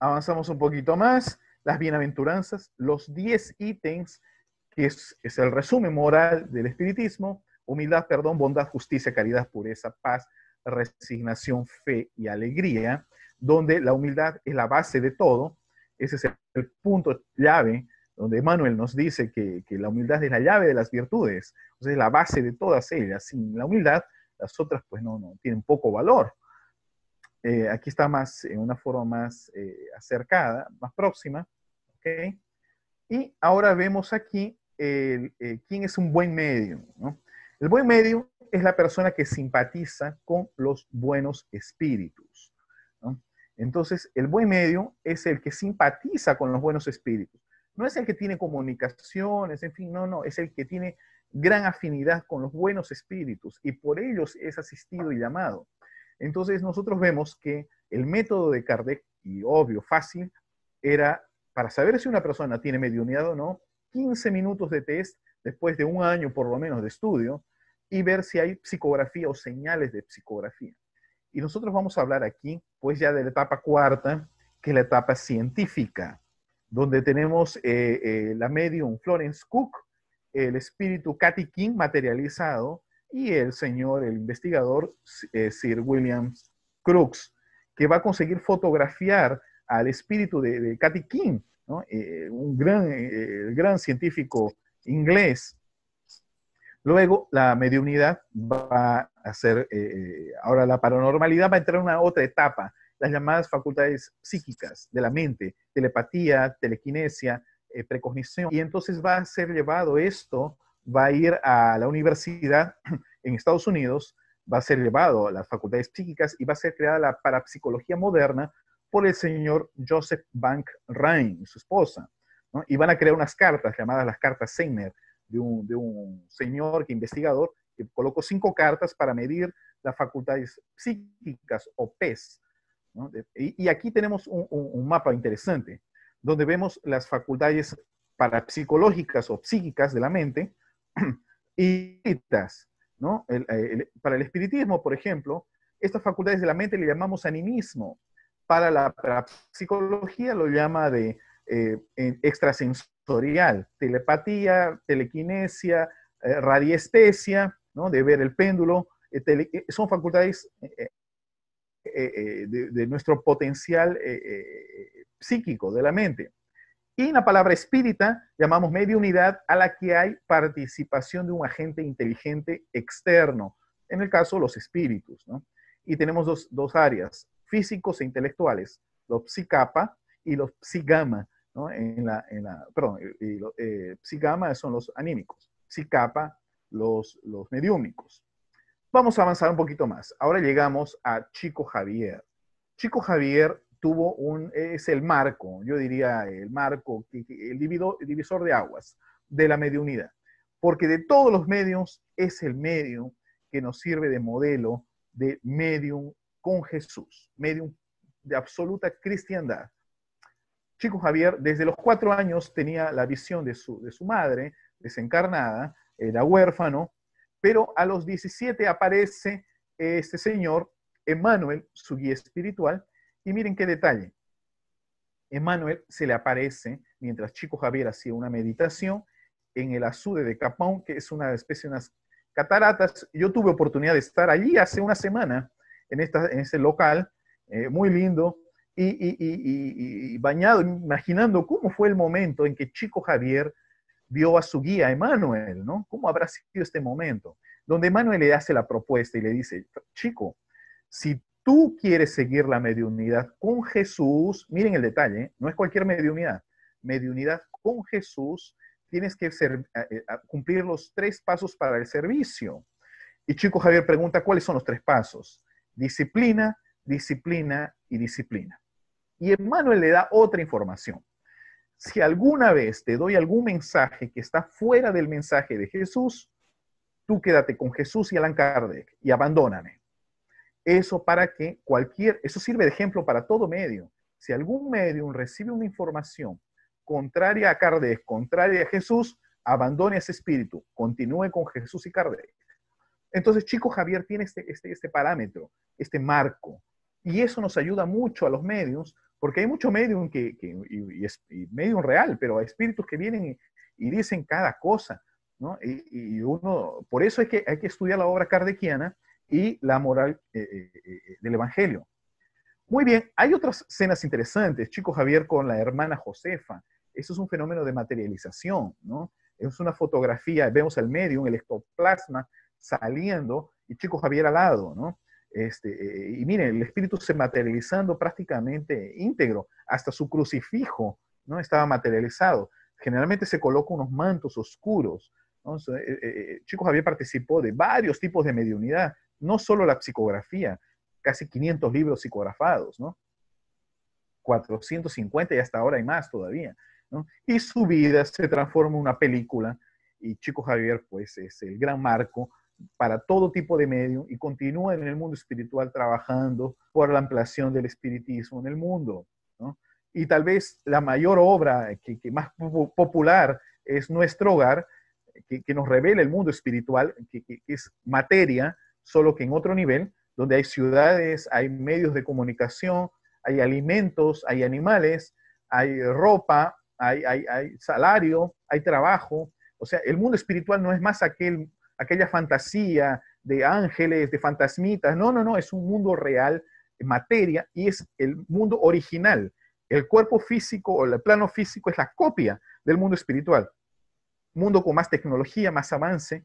Avanzamos un poquito más las bienaventuranzas, los diez ítems, que es, el resumen moral del espiritismo, humildad, perdón, bondad, justicia, caridad, pureza, paz, resignación, fe y alegría, donde la humildad es la base de todo. Ese es el punto llave donde Manuel nos dice que, la humildad es la llave de las virtudes, es la base de todas ellas. Sin la humildad, las otras pues no, tienen poco valor. Eh, aquí está más, en una forma más eh, acercada, más próxima. Y ahora vemos aquí eh, quién es un buen medio. El buen medio es la persona que simpatiza con los buenos espíritus. Entonces, el buen medio es el que simpatiza con los buenos espíritus. No es el que tiene comunicaciones, en fin, no, no, es el que tiene gran afinidad con los buenos espíritus y por ellos es asistido y llamado. Entonces, nosotros vemos que el método de Kardec, y obvio, fácil, era para saber si una persona tiene mediunidad o no, 15 minutos de test después de un año por lo menos de estudio y ver si hay psicografía o señales de psicografía. Y nosotros vamos a hablar aquí, pues ya de la etapa cuarta, que es la etapa científica, donde tenemos eh, eh, la medium Florence Cook, el espíritu Katy King materializado y el señor, el investigador eh, Sir William Crookes, que va a conseguir fotografiar al espíritu de, de Cathy King, eh, un eh, gran, científico inglés. Luego la mediunidad va a ser, eh, ahora la paranormalidad va a entrar en una otra etapa, las llamadas facultades psíquicas de la mente, telepatía, telequinesia, precognición. Y entonces va a ser llevado esto, va a ir a la universidad en Estados Unidos, va a ser llevado a las facultades psíquicas y va a ser creada la parapsicología moderna por el señor Joseph Bank Rhine, su esposa, y van a crear unas cartas llamadas las cartas Seiner, de un, de un señor que investigador que colocó cinco cartas para medir las facultades psíquicas o PES. Y, aquí tenemos un, un, mapa interesante, donde vemos las facultades parapsicológicas o psíquicas de la mente y ¿no? el, para el espiritismo, por ejemplo, estas facultades de la mente le llamamos animismo, para la, psicología lo llama de eh, extrasensorial, telepatía, telequinesia, eh, radiestesia, de ver el péndulo, eh, son facultades de, nuestro potencial psíquico, de la mente. Y en la palabra espírita llamamos mediunidad a la que hay participación de un agente inteligente externo, en el caso los espíritus. Y tenemos dos, dos áreas, físicos e intelectuales, los psicapa y los psigama, ¿no? perdón, eh, psigama son los anímicos, psicapa los, los Vamos a avanzar un poquito más. Ahora llegamos a Chico Javier. Chico Javier tuvo un, es el marco, yo diría el marco, el, divisor de aguas de la mediunidad, porque de todos los medios es el medio que nos sirve de modelo de medium con Jesús, medio de absoluta cristiandad. Chico Javier, desde los cuatro años tenía la visión de su, de su madre desencarnada, era huérfano, pero a los 17 aparece este señor, Emmanuel, su guía espiritual, y miren qué detalle. Emmanuel se le aparece mientras Chico Javier hacía una meditación en el azude de Capón, que es una especie de unas cataratas. Yo tuve oportunidad de estar allí hace una semana en, este ese local, eh, muy lindo, y, bañado, imaginando cómo fue el momento en que Chico Javier vio a su guía, Emanuel, ¿no? ¿Cómo habrá sido este momento? Donde Emanuel le hace la propuesta y le dice, Chico, si tú quieres seguir la mediunidad con Jesús, miren el detalle, ¿eh? no es cualquier mediunidad, mediunidad con Jesús, tienes que eh, cumplir los tres pasos para el servicio. Y Chico Javier pregunta, ¿cuáles son los tres pasos? disciplina, disciplina y disciplina. Y Emmanuel le da otra información. Si alguna vez te doy algún mensaje que está fuera del mensaje de Jesús, tú quédate con Jesús y Alan Kardec y abandóname. Eso para que cualquier, eso sirve de ejemplo para todo medio. Si algún medium recibe una información contraria a Kardec, contraria a Jesús, abandone ese espíritu, continúe con Jesús y Kardec. Entonces, Chico Javier tiene este, este, este, parámetro, este marco, y eso nos ayuda mucho a los medios, porque hay mucho medium que, que y, y, real, pero hay espíritus que vienen y, dicen cada cosa, ¿no? Y, uno, por eso es que hay que estudiar la obra kardeciana y la moral eh, eh, eh, del Evangelio. Muy bien, hay otras escenas interesantes, Chico Javier con la hermana Josefa, eso es un fenómeno de materialización, ¿no? Es una fotografía, vemos al medium, el ectoplasma saliendo y Chico Javier al lado, ¿no? Este, eh, y miren, el espíritu se materializando prácticamente íntegro, hasta su crucifijo, ¿no? Estaba materializado. Generalmente se coloca unos mantos oscuros. ¿no? Eh, eh, Chico Javier participó de varios tipos de mediunidad, no solo la psicografía, casi 500 libros psicografados, ¿no? 450 y hasta ahora hay más todavía. Y su vida se transforma en una película y Chico Javier, pues, es el gran marco para todo tipo de medio y continúa en el mundo espiritual trabajando por la ampliación del espiritismo en el mundo. Y tal vez la mayor obra que, más popular es Nuestro Hogar, que, que, nos revela el mundo espiritual, que, es materia, solo que en otro nivel, donde hay ciudades, hay medios de comunicación, hay alimentos, hay animales, hay ropa, hay, hay, hay, salario, hay trabajo. O sea, el mundo espiritual no es más aquel aquella fantasía de ángeles, de fantasmitas. No, no, no, es un mundo real, materia, y es el mundo original. El cuerpo físico o el plano físico es la copia del mundo espiritual. Mundo con más tecnología, más avance.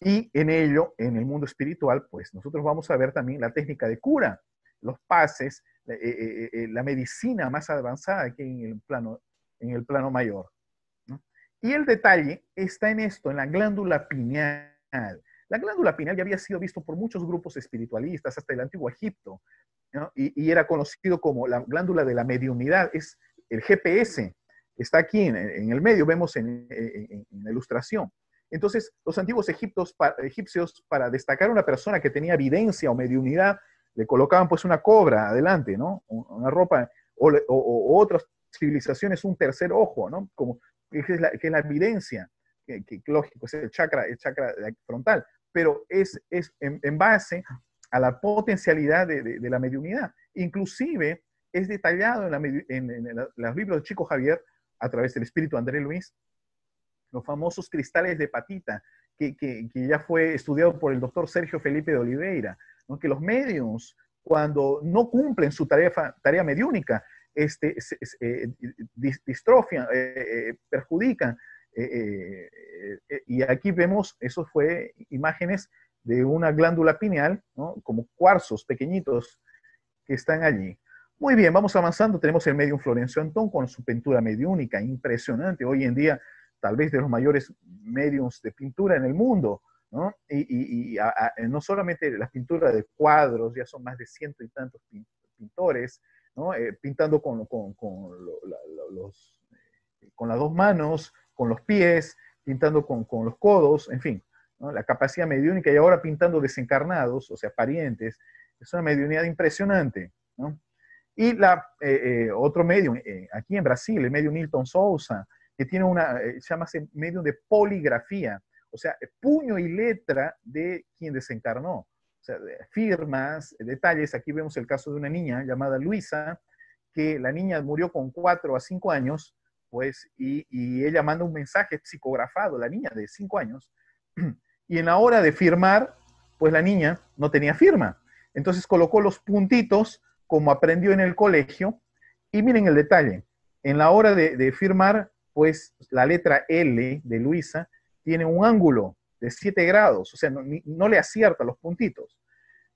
Y en ello, en el mundo espiritual, pues nosotros vamos a ver también la técnica de cura, los pases, la, eh, eh, eh, medicina más avanzada que en el plano, en el plano mayor. Y el detalle está en esto, en la glándula pineal. La glándula pineal ya había sido visto por muchos grupos espiritualistas hasta el antiguo Egipto, y, era conocido como la glándula de la mediunidad, es el GPS, está aquí en, el medio, vemos en, la ilustración. Entonces, los antiguos egipcios, para destacar a una persona que tenía evidencia o mediunidad, le colocaban pues una cobra adelante, ¿no? Una ropa, o, o otras civilizaciones un tercer ojo, ¿no? que es la, evidencia, que, lógico, es el chakra, el chakra frontal, pero es, es en, base a la potencialidad de, de, la mediunidad. Inclusive es detallado en, la, los libros de Chico Javier, a través del espíritu de André Luis, los famosos cristales de patita, que, ya fue estudiado por el doctor Sergio Felipe de Oliveira, ¿no? que los medios, cuando no cumplen su tarea, tarea mediúnica, este, eh, distrofia perjudica distrofian, eh, eh, perjudican. y aquí vemos, eso fue imágenes de una glándula pineal, ¿no? como cuarzos pequeñitos que están allí. Muy bien, vamos avanzando. Tenemos el medium Florencio Antón con su pintura mediúnica, impresionante. Hoy en día, tal vez de los mayores mediums de pintura en el mundo. ¿no? Y, no solamente las pinturas de cuadros, ya son más de ciento y tantos pintores, eh, pintando con, eh, con, las dos manos, con los pies, pintando con, los codos, en fin, la capacidad mediúnica y ahora pintando desencarnados, o sea, parientes, es una mediunidad impresionante. Y la, eh, otro medio aquí en Brasil, el medio Milton Sousa, que tiene una, llámase medio de poligrafía, o sea, puño y letra de quien desencarnó o sea, firmas, eh, detalles. Aquí vemos el caso de una niña llamada Luisa, que la niña murió con 4 a 5 años, pues, y, ella manda un mensaje psicografado, la niña de 5 años, y en la hora de firmar, pues la niña no tenía firma. Entonces colocó los puntitos como aprendió en el colegio, y miren el detalle, en la hora de firmar, pues la letra L de Luisa tiene un ángulo, de 7 grados, o sea, no, le acierta los puntitos.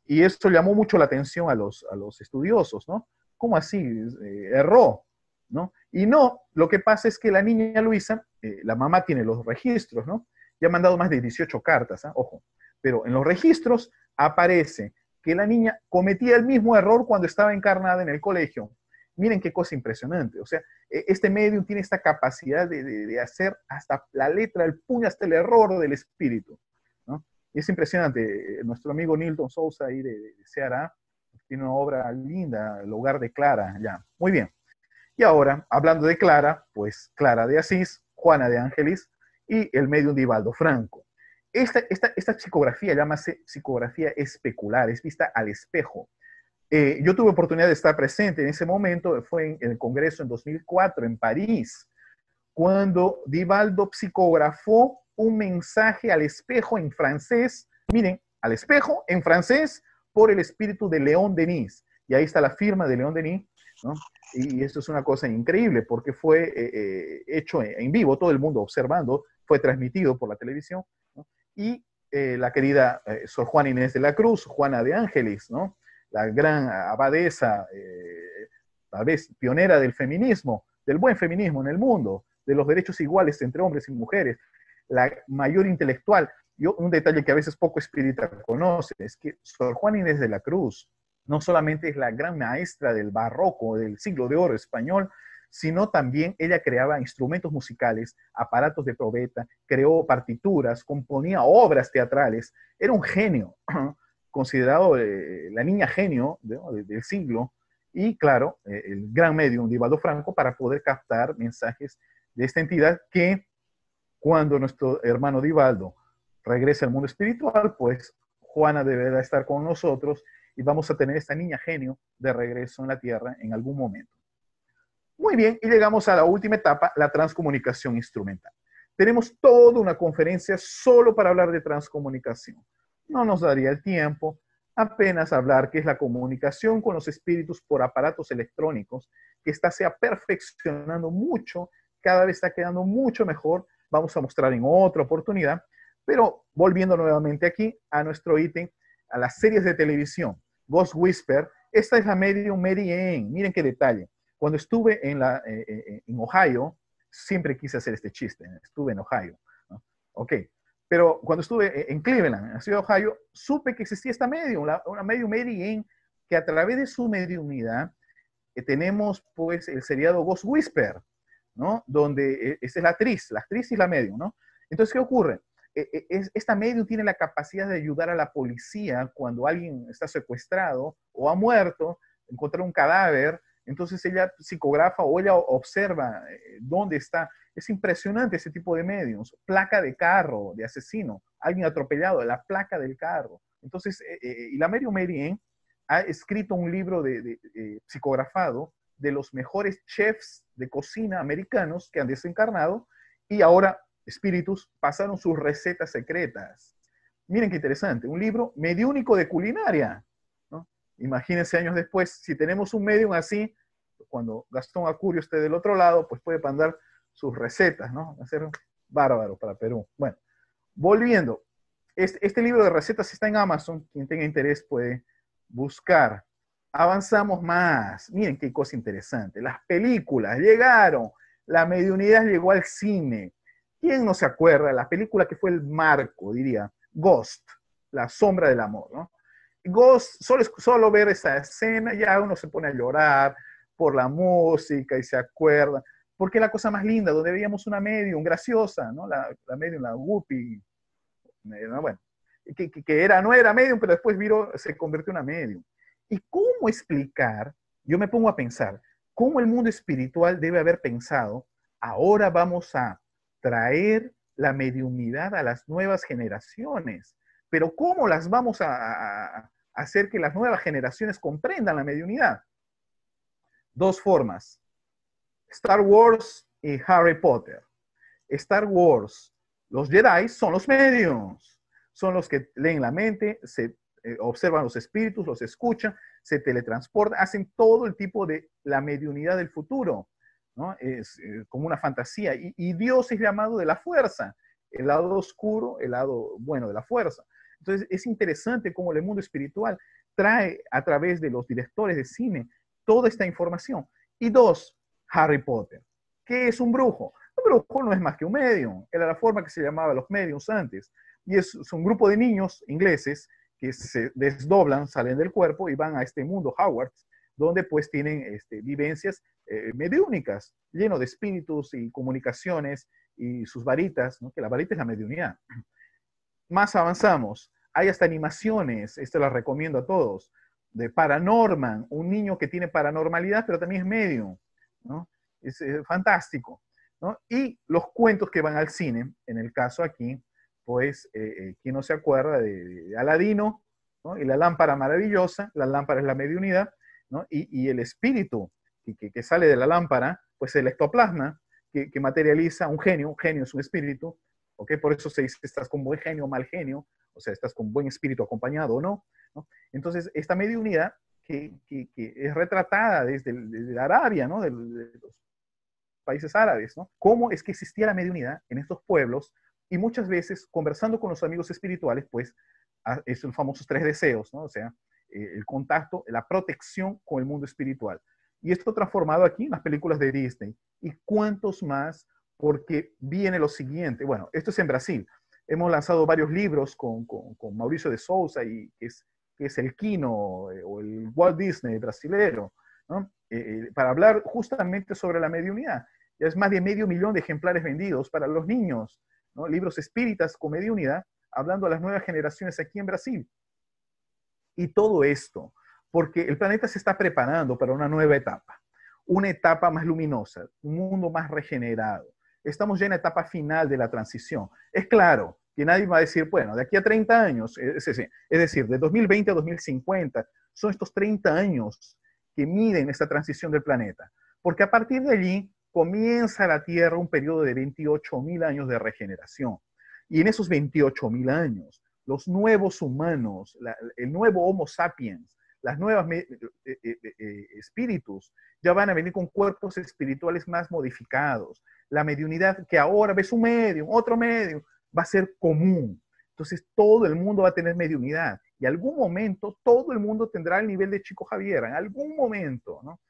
Y esto llamó mucho la atención a los, a los estudiosos, ¿no? ¿Cómo así? Eh, erró, ¿no? Y no, lo que pasa es que la niña Luisa, eh, la mamá tiene los registros, ¿no? Ya ha mandado más de 18 cartas, ¿ah? ojo, pero en los registros aparece que la niña cometía el mismo error cuando estaba encarnada en el colegio, Miren qué cosa impresionante. O sea, e, este medium tiene esta capacidad de, hacer hasta la letra, el puño, hasta el error del espíritu. es impresionante. Eh, nuestro amigo Nilton Sousa ahí de, Ceará tiene una obra linda, El hogar de Clara, ya. Muy bien. Y ahora, hablando de Clara, pues Clara de Asís, Juana de Ángeles y el medium de Ibaldo Franco. Esta, esta, esta psicografía llámase psicografía especular, es vista al espejo. Eh, yo tuve oportunidad de estar presente en ese momento, fue en, el Congreso en 2004 en París, cuando Divaldo psicografó un mensaje al espejo en francés, miren, al espejo en francés por el espíritu de León Denis. Y ahí está la firma de León Denis, ¿no? Y esto es una cosa increíble porque fue eh, eh, hecho en vivo, todo el mundo observando, fue transmitido por la televisión, Y la querida Sor Juana Inés de la Cruz, Juana de Ángeles, ¿no? la gran abadesa, eh, tal vez pionera del feminismo, del buen feminismo en el mundo, de los derechos iguales entre hombres y mujeres, la mayor intelectual. Yo, un detalle que a veces poco espírita conoce es que Sor juan Inés de la Cruz no solamente es la gran maestra del barroco, del siglo de oro español, sino también ella creaba instrumentos musicales, aparatos de probeta, creó partituras, componía obras teatrales, era un genio. considerado eh, la niña genio del siglo y, claro, eh, el gran medium de Franco para poder captar mensajes de esta entidad que cuando nuestro hermano Divaldo regrese al mundo espiritual, pues Juana deberá estar con nosotros y vamos a tener esta niña genio de regreso en la Tierra en algún momento. Muy bien, y llegamos a la última etapa, la transcomunicación instrumental. Tenemos toda una conferencia solo para hablar de transcomunicación no nos daría el tiempo apenas hablar que es la comunicación con los espíritus por aparatos electrónicos, que está se perfeccionando mucho, cada vez está quedando mucho mejor, vamos a mostrar en otra oportunidad, pero volviendo nuevamente aquí a nuestro ítem, a las series de televisión, Ghost Whisper, esta es la medium Mary miren qué detalle, cuando estuve en, la, eh, eh, en Ohio, siempre quise hacer este chiste, estuve en Ohio, ¿no? ok, pero cuando estuve e-, en Cleveland, en la ciudad de Ohio, supe que existía esta medium, la, una medium Mary que a través de su mediumidad eh, tenemos pues el seriado Ghost Whisper, ¿no? Donde eh, esa es la actriz, la actriz y la medium, ¿no? Entonces, ¿qué ocurre? Eh, esta medium tiene la capacidad de ayudar a la policía cuando alguien está secuestrado o ha muerto, encontrar un cadáver, entonces ella psicografa o ella observa eh, dónde está. Es impresionante ese tipo de medios. Placa de carro, de asesino, alguien atropellado, la placa del carro. Entonces, eh, eh, y la Mary Merien ha escrito un libro de, psicografado de los mejores chefs de cocina americanos que han desencarnado y ahora espíritus pasaron sus recetas secretas. Miren qué interesante, un libro mediúnico de culinaria. Imagínense años después, si tenemos un medium así, cuando Gastón Acurio esté del otro lado, pues puede mandar sus recetas, ¿no? Va a ser bárbaro para Perú. Bueno, volviendo, este, este libro de recetas está en Amazon, quien tenga interés puede buscar. Avanzamos más, miren qué cosa interesante, las películas llegaron, la mediunidad llegó al cine. ¿Quién no se acuerda de la película que fue el marco, diría? Ghost, la sombra del amor, ¿no? solo, solo ver esa escena ya uno se pone a llorar por la música y se acuerda, porque la cosa más linda, donde veíamos una medium graciosa, ¿no? La, la medium, la Whoopi, eh, bueno, que, era, no era medium, pero después se convirtió en una medium. ¿Y cómo explicar? Yo me pongo a pensar, ¿cómo el mundo espiritual debe haber pensado? Ahora vamos a traer la mediumidad a las nuevas generaciones. Pero ¿cómo las vamos a, hacer que las nuevas generaciones comprendan la mediunidad? Dos formas. Star Wars y Harry Potter. Star Wars, los Jedi son los medios, son los que leen la mente, se eh, observan los espíritus, los escuchan, se teletransportan, hacen todo el tipo de la mediunidad del futuro, Es eh, como una fantasía. y, Dios es llamado de la fuerza, el lado oscuro, el lado bueno de la fuerza. Entonces es interesante cómo el mundo espiritual trae a través de los directores de cine toda esta información. Y dos, Harry Potter. ¿Qué es un brujo? Un brujo no es más que un medium. Era la forma que se llamaba los mediums antes. Y es, un grupo de niños ingleses que se desdoblan, salen del cuerpo y van a este mundo, Howard, donde pues tienen este, vivencias eh, mediúnicas, lleno de espíritus y comunicaciones y sus varitas, que la varita es la mediunidad más avanzamos. Hay hasta animaciones, esto las recomiendo a todos, de Paranorman, un niño que tiene paranormalidad, pero también es medio, Es, eh, fantástico, Y los cuentos que van al cine, en el caso aquí, pues, eh, eh, ¿quién no se acuerda de, Aladino, Y la lámpara maravillosa, la lámpara es la mediunidad, ¿no? Y, el espíritu que, sale de la lámpara, pues el ectoplasma, que, que materializa un genio, un genio es un espíritu, por eso se dice, estás con buen genio o mal genio, o sea, estás con buen espíritu acompañado o no, Entonces, esta mediunidad que, que, es retratada desde, el, Arabia, ¿no? De, los países árabes, ¿no? ¿Cómo es que existía la mediunidad en estos pueblos? Y muchas veces, conversando con los amigos espirituales, pues, es famosos tres deseos, ¿no? O sea, eh, el contacto, la protección con el mundo espiritual. Y esto transformado aquí en las películas de Disney. ¿Y cuántos más porque viene lo siguiente. Bueno, esto es en Brasil. Hemos lanzado varios libros con, Mauricio de Souza, y, que, es, es el Kino eh, o el Walt Disney brasilero, eh, eh, para hablar justamente sobre la mediunidad. Ya es más de medio millón de ejemplares vendidos para los niños, libros espíritas con mediunidad, hablando a las nuevas generaciones aquí en Brasil. Y todo esto, porque el planeta se está preparando para una nueva etapa, una etapa más luminosa, un mundo más regenerado estamos ya en la etapa final de la transición. Es claro que nadie va a decir, bueno, de aquí a 30 años, eh, es decir, de 2020 a 2050, son estos 30 años que miden esta transición del planeta. Porque a partir de allí comienza la Tierra un periodo de 28.000 años de regeneración. Y en esos 28.000 años, los nuevos humanos, el nuevo Homo sapiens, las nuevas eh, eh, eh, espíritus ya van a venir con cuerpos espirituales más modificados. La mediunidad que ahora ves un medio, otro medio, va a ser común. Entonces todo el mundo va a tener mediunidad y algún momento todo el mundo tendrá el nivel de Chico Javier, en algún momento, ¿no?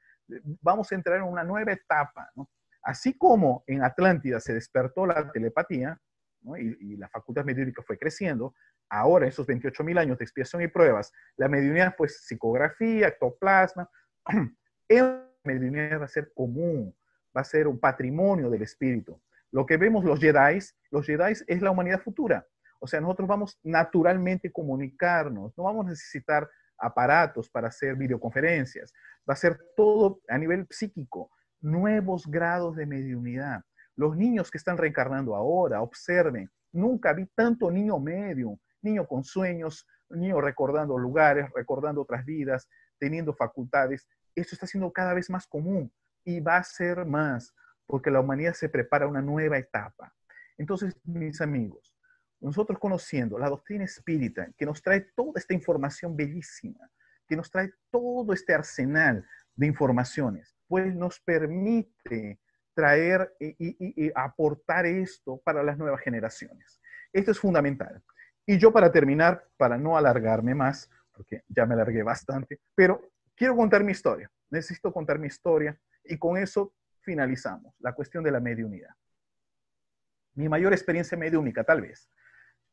Vamos a entrar en una nueva etapa, ¿no? Así como en Atlántida se despertó la telepatía, ¿no? y, y, la facultad mediúnica fue creciendo, ahora, en esos 28.000 años de expiación y pruebas, la mediunidad pues, psicografía, ectoplasma. la mediunidad va a ser común, va a ser un patrimonio del espíritu. Lo que vemos los Jedi, los Jedi es la humanidad futura. O sea, nosotros vamos naturalmente a comunicarnos, no vamos a necesitar aparatos para hacer videoconferencias, va a ser todo a nivel psíquico, nuevos grados de mediunidad. Los niños que están reencarnando ahora, observen, nunca vi tanto niño medio niño con sueños, niño recordando lugares, recordando otras vidas, teniendo facultades. Esto está siendo cada vez más común y va a ser más porque la humanidad se prepara a una nueva etapa. Entonces, mis amigos, nosotros conociendo la doctrina espírita que nos trae toda esta información bellísima, que nos trae todo este arsenal de informaciones, pues nos permite traer y, y aportar esto para las nuevas generaciones. Esto es fundamental. Y yo para terminar, para no alargarme más, porque ya me alargué bastante, pero quiero contar mi historia, necesito contar mi historia y con eso finalizamos la cuestión de la mediunidad. Mi mayor experiencia mediúnica, tal vez,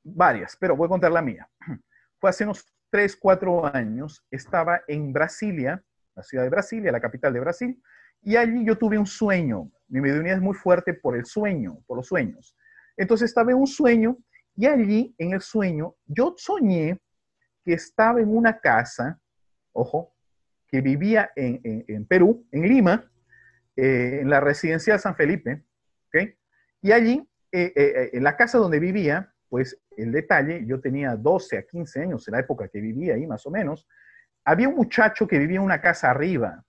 varias, pero voy a contar la mía. Fue hace unos 3, 4 años, estaba en Brasilia, la ciudad de Brasilia, la capital de Brasil, y allí yo tuve un sueño. Mi mediunidad es muy fuerte por el sueño, por los sueños. Entonces estaba en un sueño y allí, en el sueño, yo soñé que estaba en una casa, ojo, que vivía en, en, Perú, en Lima, eh, en la residencia de San Felipe, ¿ok? Y allí, eh, eh, en la casa donde vivía, pues el detalle, yo tenía 12 a 15 años, en la época que vivía ahí más o menos, había un muchacho que vivía en una casa arriba,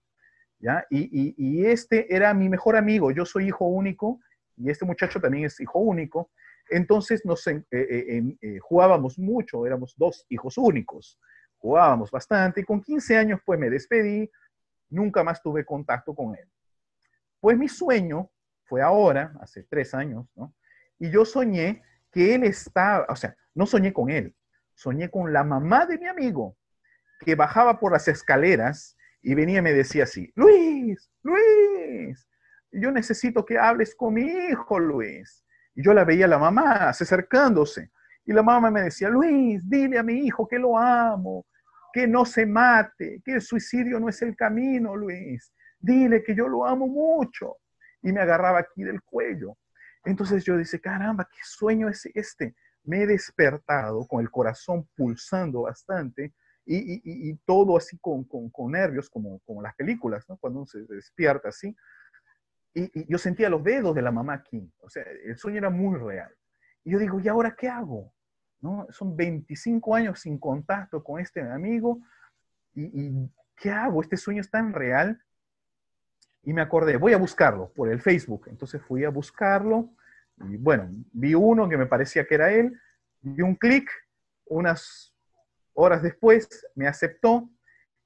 ¿ya? Y, y, y este era mi mejor amigo, yo soy hijo único, y este muchacho también es hijo único, entonces nos eh, eh, eh, jugábamos mucho, éramos dos hijos únicos, jugábamos bastante y con 15 años pues me despedí, nunca más tuve contacto con él. Pues mi sueño fue ahora, hace tres años, ¿no? Y yo soñé que él estaba, o sea, no soñé con él, soñé con la mamá de mi amigo, que bajaba por las escaleras y venía y me decía así, Luis, Luis, yo necesito que hables con mi hijo, Luis yo la veía la mamá acercándose. Y la mamá me decía, Luis, dile a mi hijo que lo amo, que no se mate, que el suicidio no es el camino, Luis. Dile que yo lo amo mucho. Y me agarraba aquí del cuello. Entonces yo dice, caramba, qué sueño es este. Me he despertado con el corazón pulsando bastante y, todo así con, nervios, como, como, las películas, Cuando uno se despierta así y, yo sentía los dedos de la mamá aquí. O sea, el sueño era muy real. Y yo digo, ¿y ahora qué hago? ¿No? Son 25 años sin contacto con este amigo. ¿Y, qué hago? Este sueño es tan real. Y me acordé, voy a buscarlo por el Facebook. Entonces fui a buscarlo. Y bueno, vi uno que me parecía que era él. Di un clic. Unas horas después me aceptó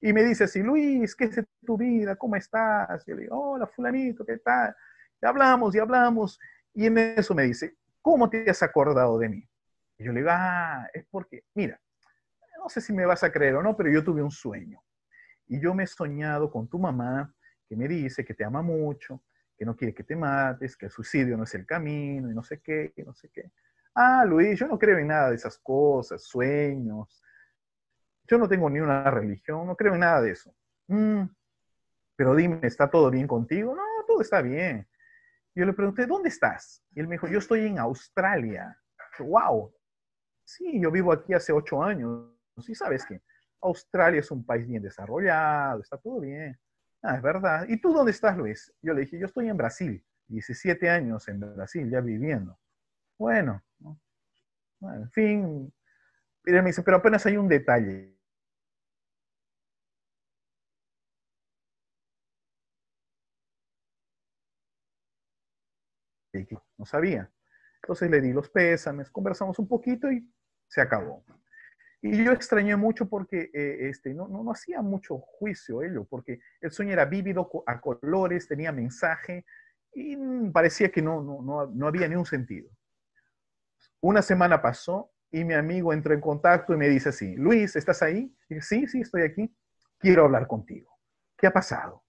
y me dice así, Luis, ¿qué es tu vida? ¿Cómo estás? Y yo le digo, hola, fulanito, ¿qué tal? Y hablamos y hablamos. Y en eso me dice, ¿cómo te has acordado de mí? Y yo le digo, ah, es porque, mira, no sé si me vas a creer o no, pero yo tuve un sueño. Y yo me he soñado con tu mamá, que me dice que te ama mucho, que no quiere que te mates, que el suicidio no es el camino, y no sé qué, y no sé qué. Ah, Luis, yo no creo en nada de esas cosas, sueños, yo no tengo ni una religión, no creo en nada de eso. Mm, pero dime, ¿está todo bien contigo? No, todo está bien. Yo le pregunté, ¿dónde estás? Y él me dijo, yo estoy en Australia. wow. Sí, yo vivo aquí hace ocho años. Y sabes que Australia es un país bien desarrollado, está todo bien. Ah, es verdad. ¿Y tú dónde estás, Luis? Yo le dije, yo estoy en Brasil, 17 años en Brasil, ya viviendo. Bueno, bueno en fin. Y él me dice, pero apenas hay un detalle. sabía. Entonces le di los pésames, conversamos un poquito y se acabó. Y yo extrañé mucho porque eh, este, no, hacía mucho juicio ello, porque el sueño era vívido, a colores, tenía mensaje y parecía que no, no, había ni un sentido. Una semana pasó y mi amigo entró en contacto y me dice así, Luis, ¿estás ahí? sí, sí, estoy aquí, quiero hablar contigo. ¿Qué ha pasado?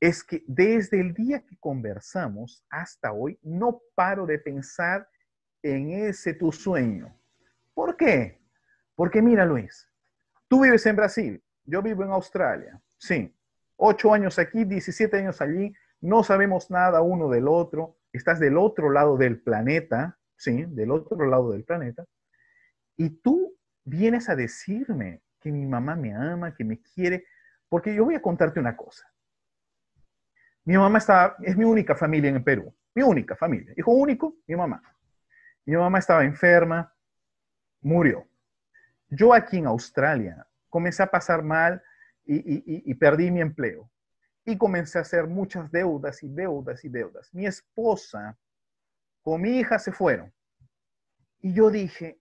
es que desde el día que conversamos hasta hoy, no paro de pensar en ese tu sueño. ¿Por qué? Porque mira, Luis, tú vives en Brasil, yo vivo en Australia, sí, ocho años aquí, 17 años allí, no sabemos nada uno del otro, estás del otro lado del planeta, sí, del otro lado del planeta, y tú vienes a decirme que mi mamá me ama, que me quiere, porque yo voy a contarte una cosa. Mi mamá estaba, es mi única familia en Perú, mi única familia, hijo único, mi mamá. Mi mamá estaba enferma, murió. Yo aquí en Australia comencé a pasar mal y, perdí mi empleo. Y comencé a hacer muchas deudas y deudas y deudas. Mi esposa con mi hija se fueron. Y yo dije,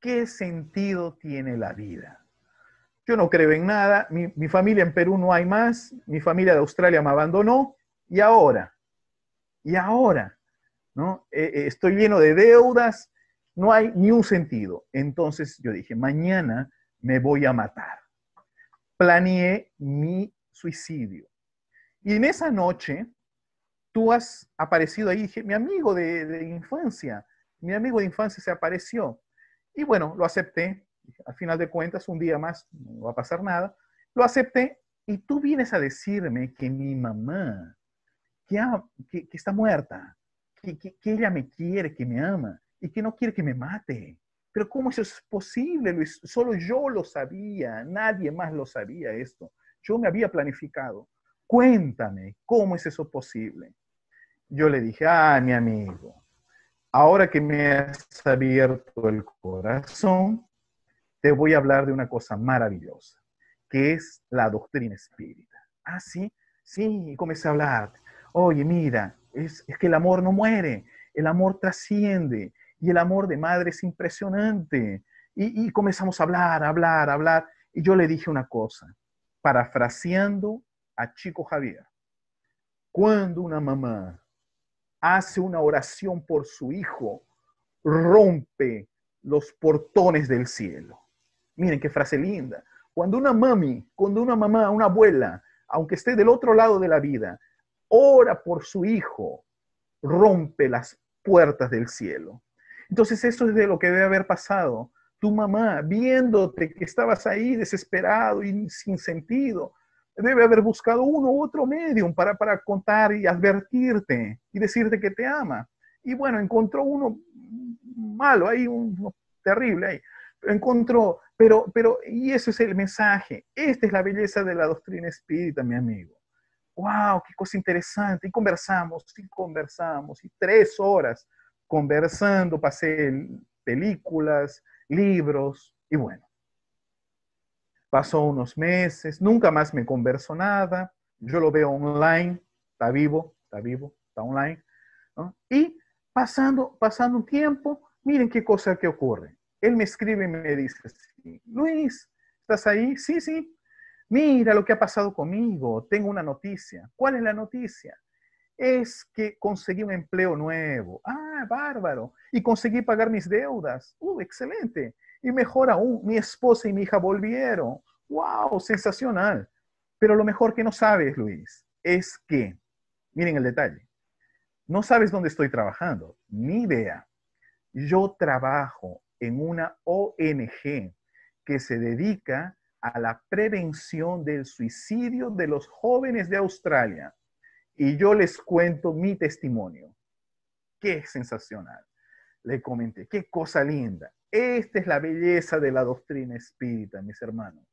¿qué sentido tiene la vida? Yo no creo en nada, mi familia en Perú no hay más, mi familia de Australia me abandonó, ¿y ahora? ¿Y ahora? ¿No? Eh, eh, estoy lleno de deudas, no hay ni un sentido. Entonces yo dije, mañana me voy a matar. Planeé mi suicidio. Y en esa noche, tú has aparecido ahí, dije, mi amigo de, de infancia, mi amigo de infancia se apareció. Y bueno, lo acepté. Al final de cuentas, un día más no va a pasar nada. Lo acepté y tú vienes a decirme que mi mamá que, está muerta, que, que, ella me quiere, que me ama y que no quiere que me mate. Pero ¿cómo eso es posible, Luis? Solo yo lo sabía, nadie más lo sabía esto. Yo me había planificado. Cuéntame, ¿cómo es eso posible? Yo le dije, ah, mi amigo, ahora que me has abierto el corazón, te voy a hablar de una cosa maravillosa, que es la doctrina espírita. Ah, sí, sí, comencé a hablar oye, mira, es, que el amor no muere, el amor trasciende y el amor de madre es impresionante. Y, comenzamos a hablar, hablar, hablar. Y yo le dije una cosa, parafraseando a Chico Javier, cuando una mamá hace una oración por su hijo, rompe los portones del cielo. Miren qué frase linda. Cuando una mami, cuando una mamá, una abuela, aunque esté del otro lado de la vida, ora por su hijo, rompe las puertas del cielo. Entonces eso es de lo que debe haber pasado. Tu mamá, viéndote que estabas ahí desesperado y sin sentido, debe haber buscado uno u otro medium para, para contar y advertirte y decirte que te ama. Y bueno, encontró uno malo hay uno terrible ahí. Encontró, pero, pero, y ese es el mensaje. Esta es la belleza de la doctrina espírita, mi amigo wow, qué cosa interesante. Y conversamos, y conversamos, y tres horas conversando, pasé películas, libros, y bueno. Pasó unos meses, nunca más me conversó nada, yo lo veo online, está vivo, está vivo, está online. ¿no? Y pasando, pasando un tiempo, miren qué cosa que ocurre. Él me escribe y me dice, Luis, ¿estás ahí? Sí, sí, mira lo que ha pasado conmigo, tengo una noticia. ¿Cuál es la noticia? Es que conseguí un empleo nuevo. Ah, bárbaro. Y conseguí pagar mis deudas. Uh, excelente. Y mejor aún, mi esposa y mi hija volvieron. ¡Wow! Sensacional. Pero lo mejor que no sabes, Luis, es que, miren el detalle, no sabes dónde estoy trabajando, ni idea. Yo trabajo en una ONG que se dedica a la prevención del suicidio de los jóvenes de Australia. Y yo les cuento mi testimonio. Qué sensacional. Le comenté, qué cosa linda. Esta es la belleza de la doctrina espírita, mis hermanos.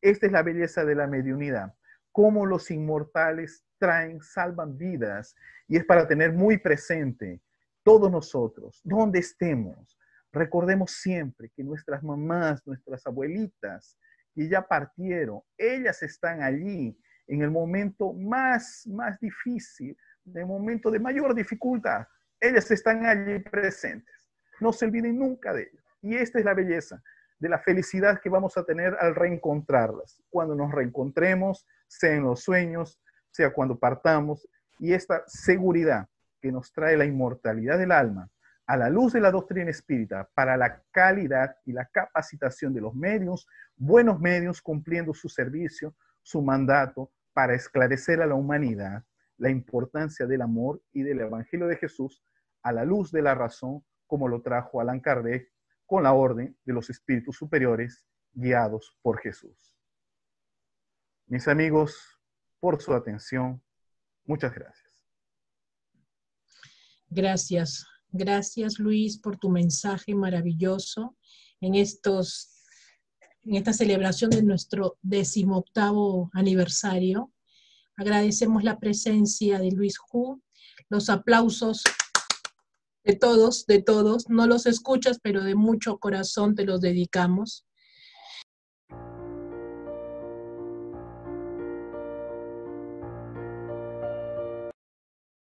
Esta es la belleza de la mediunidad. Cómo los inmortales traen, salvan vidas. Y es para tener muy presente todos nosotros, donde estemos. Recordemos siempre que nuestras mamás, nuestras abuelitas, y ya partieron, ellas están allí en el momento más, más difícil, en el momento de mayor dificultad, ellas están allí presentes. No se olviden nunca de ellas. Y esta es la belleza de la felicidad que vamos a tener al reencontrarlas. Cuando nos reencontremos, sea en los sueños, sea cuando partamos, y esta seguridad que nos trae la inmortalidad del alma a la luz de la doctrina espírita para la calidad y la capacitación de los medios, buenos medios cumpliendo su servicio, su mandato para esclarecer a la humanidad la importancia del amor y del Evangelio de Jesús a la luz de la razón, como lo trajo Alan Kardec con la orden de los espíritus superiores guiados por Jesús. Mis amigos, por su atención, muchas gracias. Gracias, Gracias Luis por tu mensaje maravilloso en, estos, en esta celebración de nuestro decimoctavo aniversario. Agradecemos la presencia de Luis Hu, los aplausos de todos, de todos. No los escuchas, pero de mucho corazón te los dedicamos.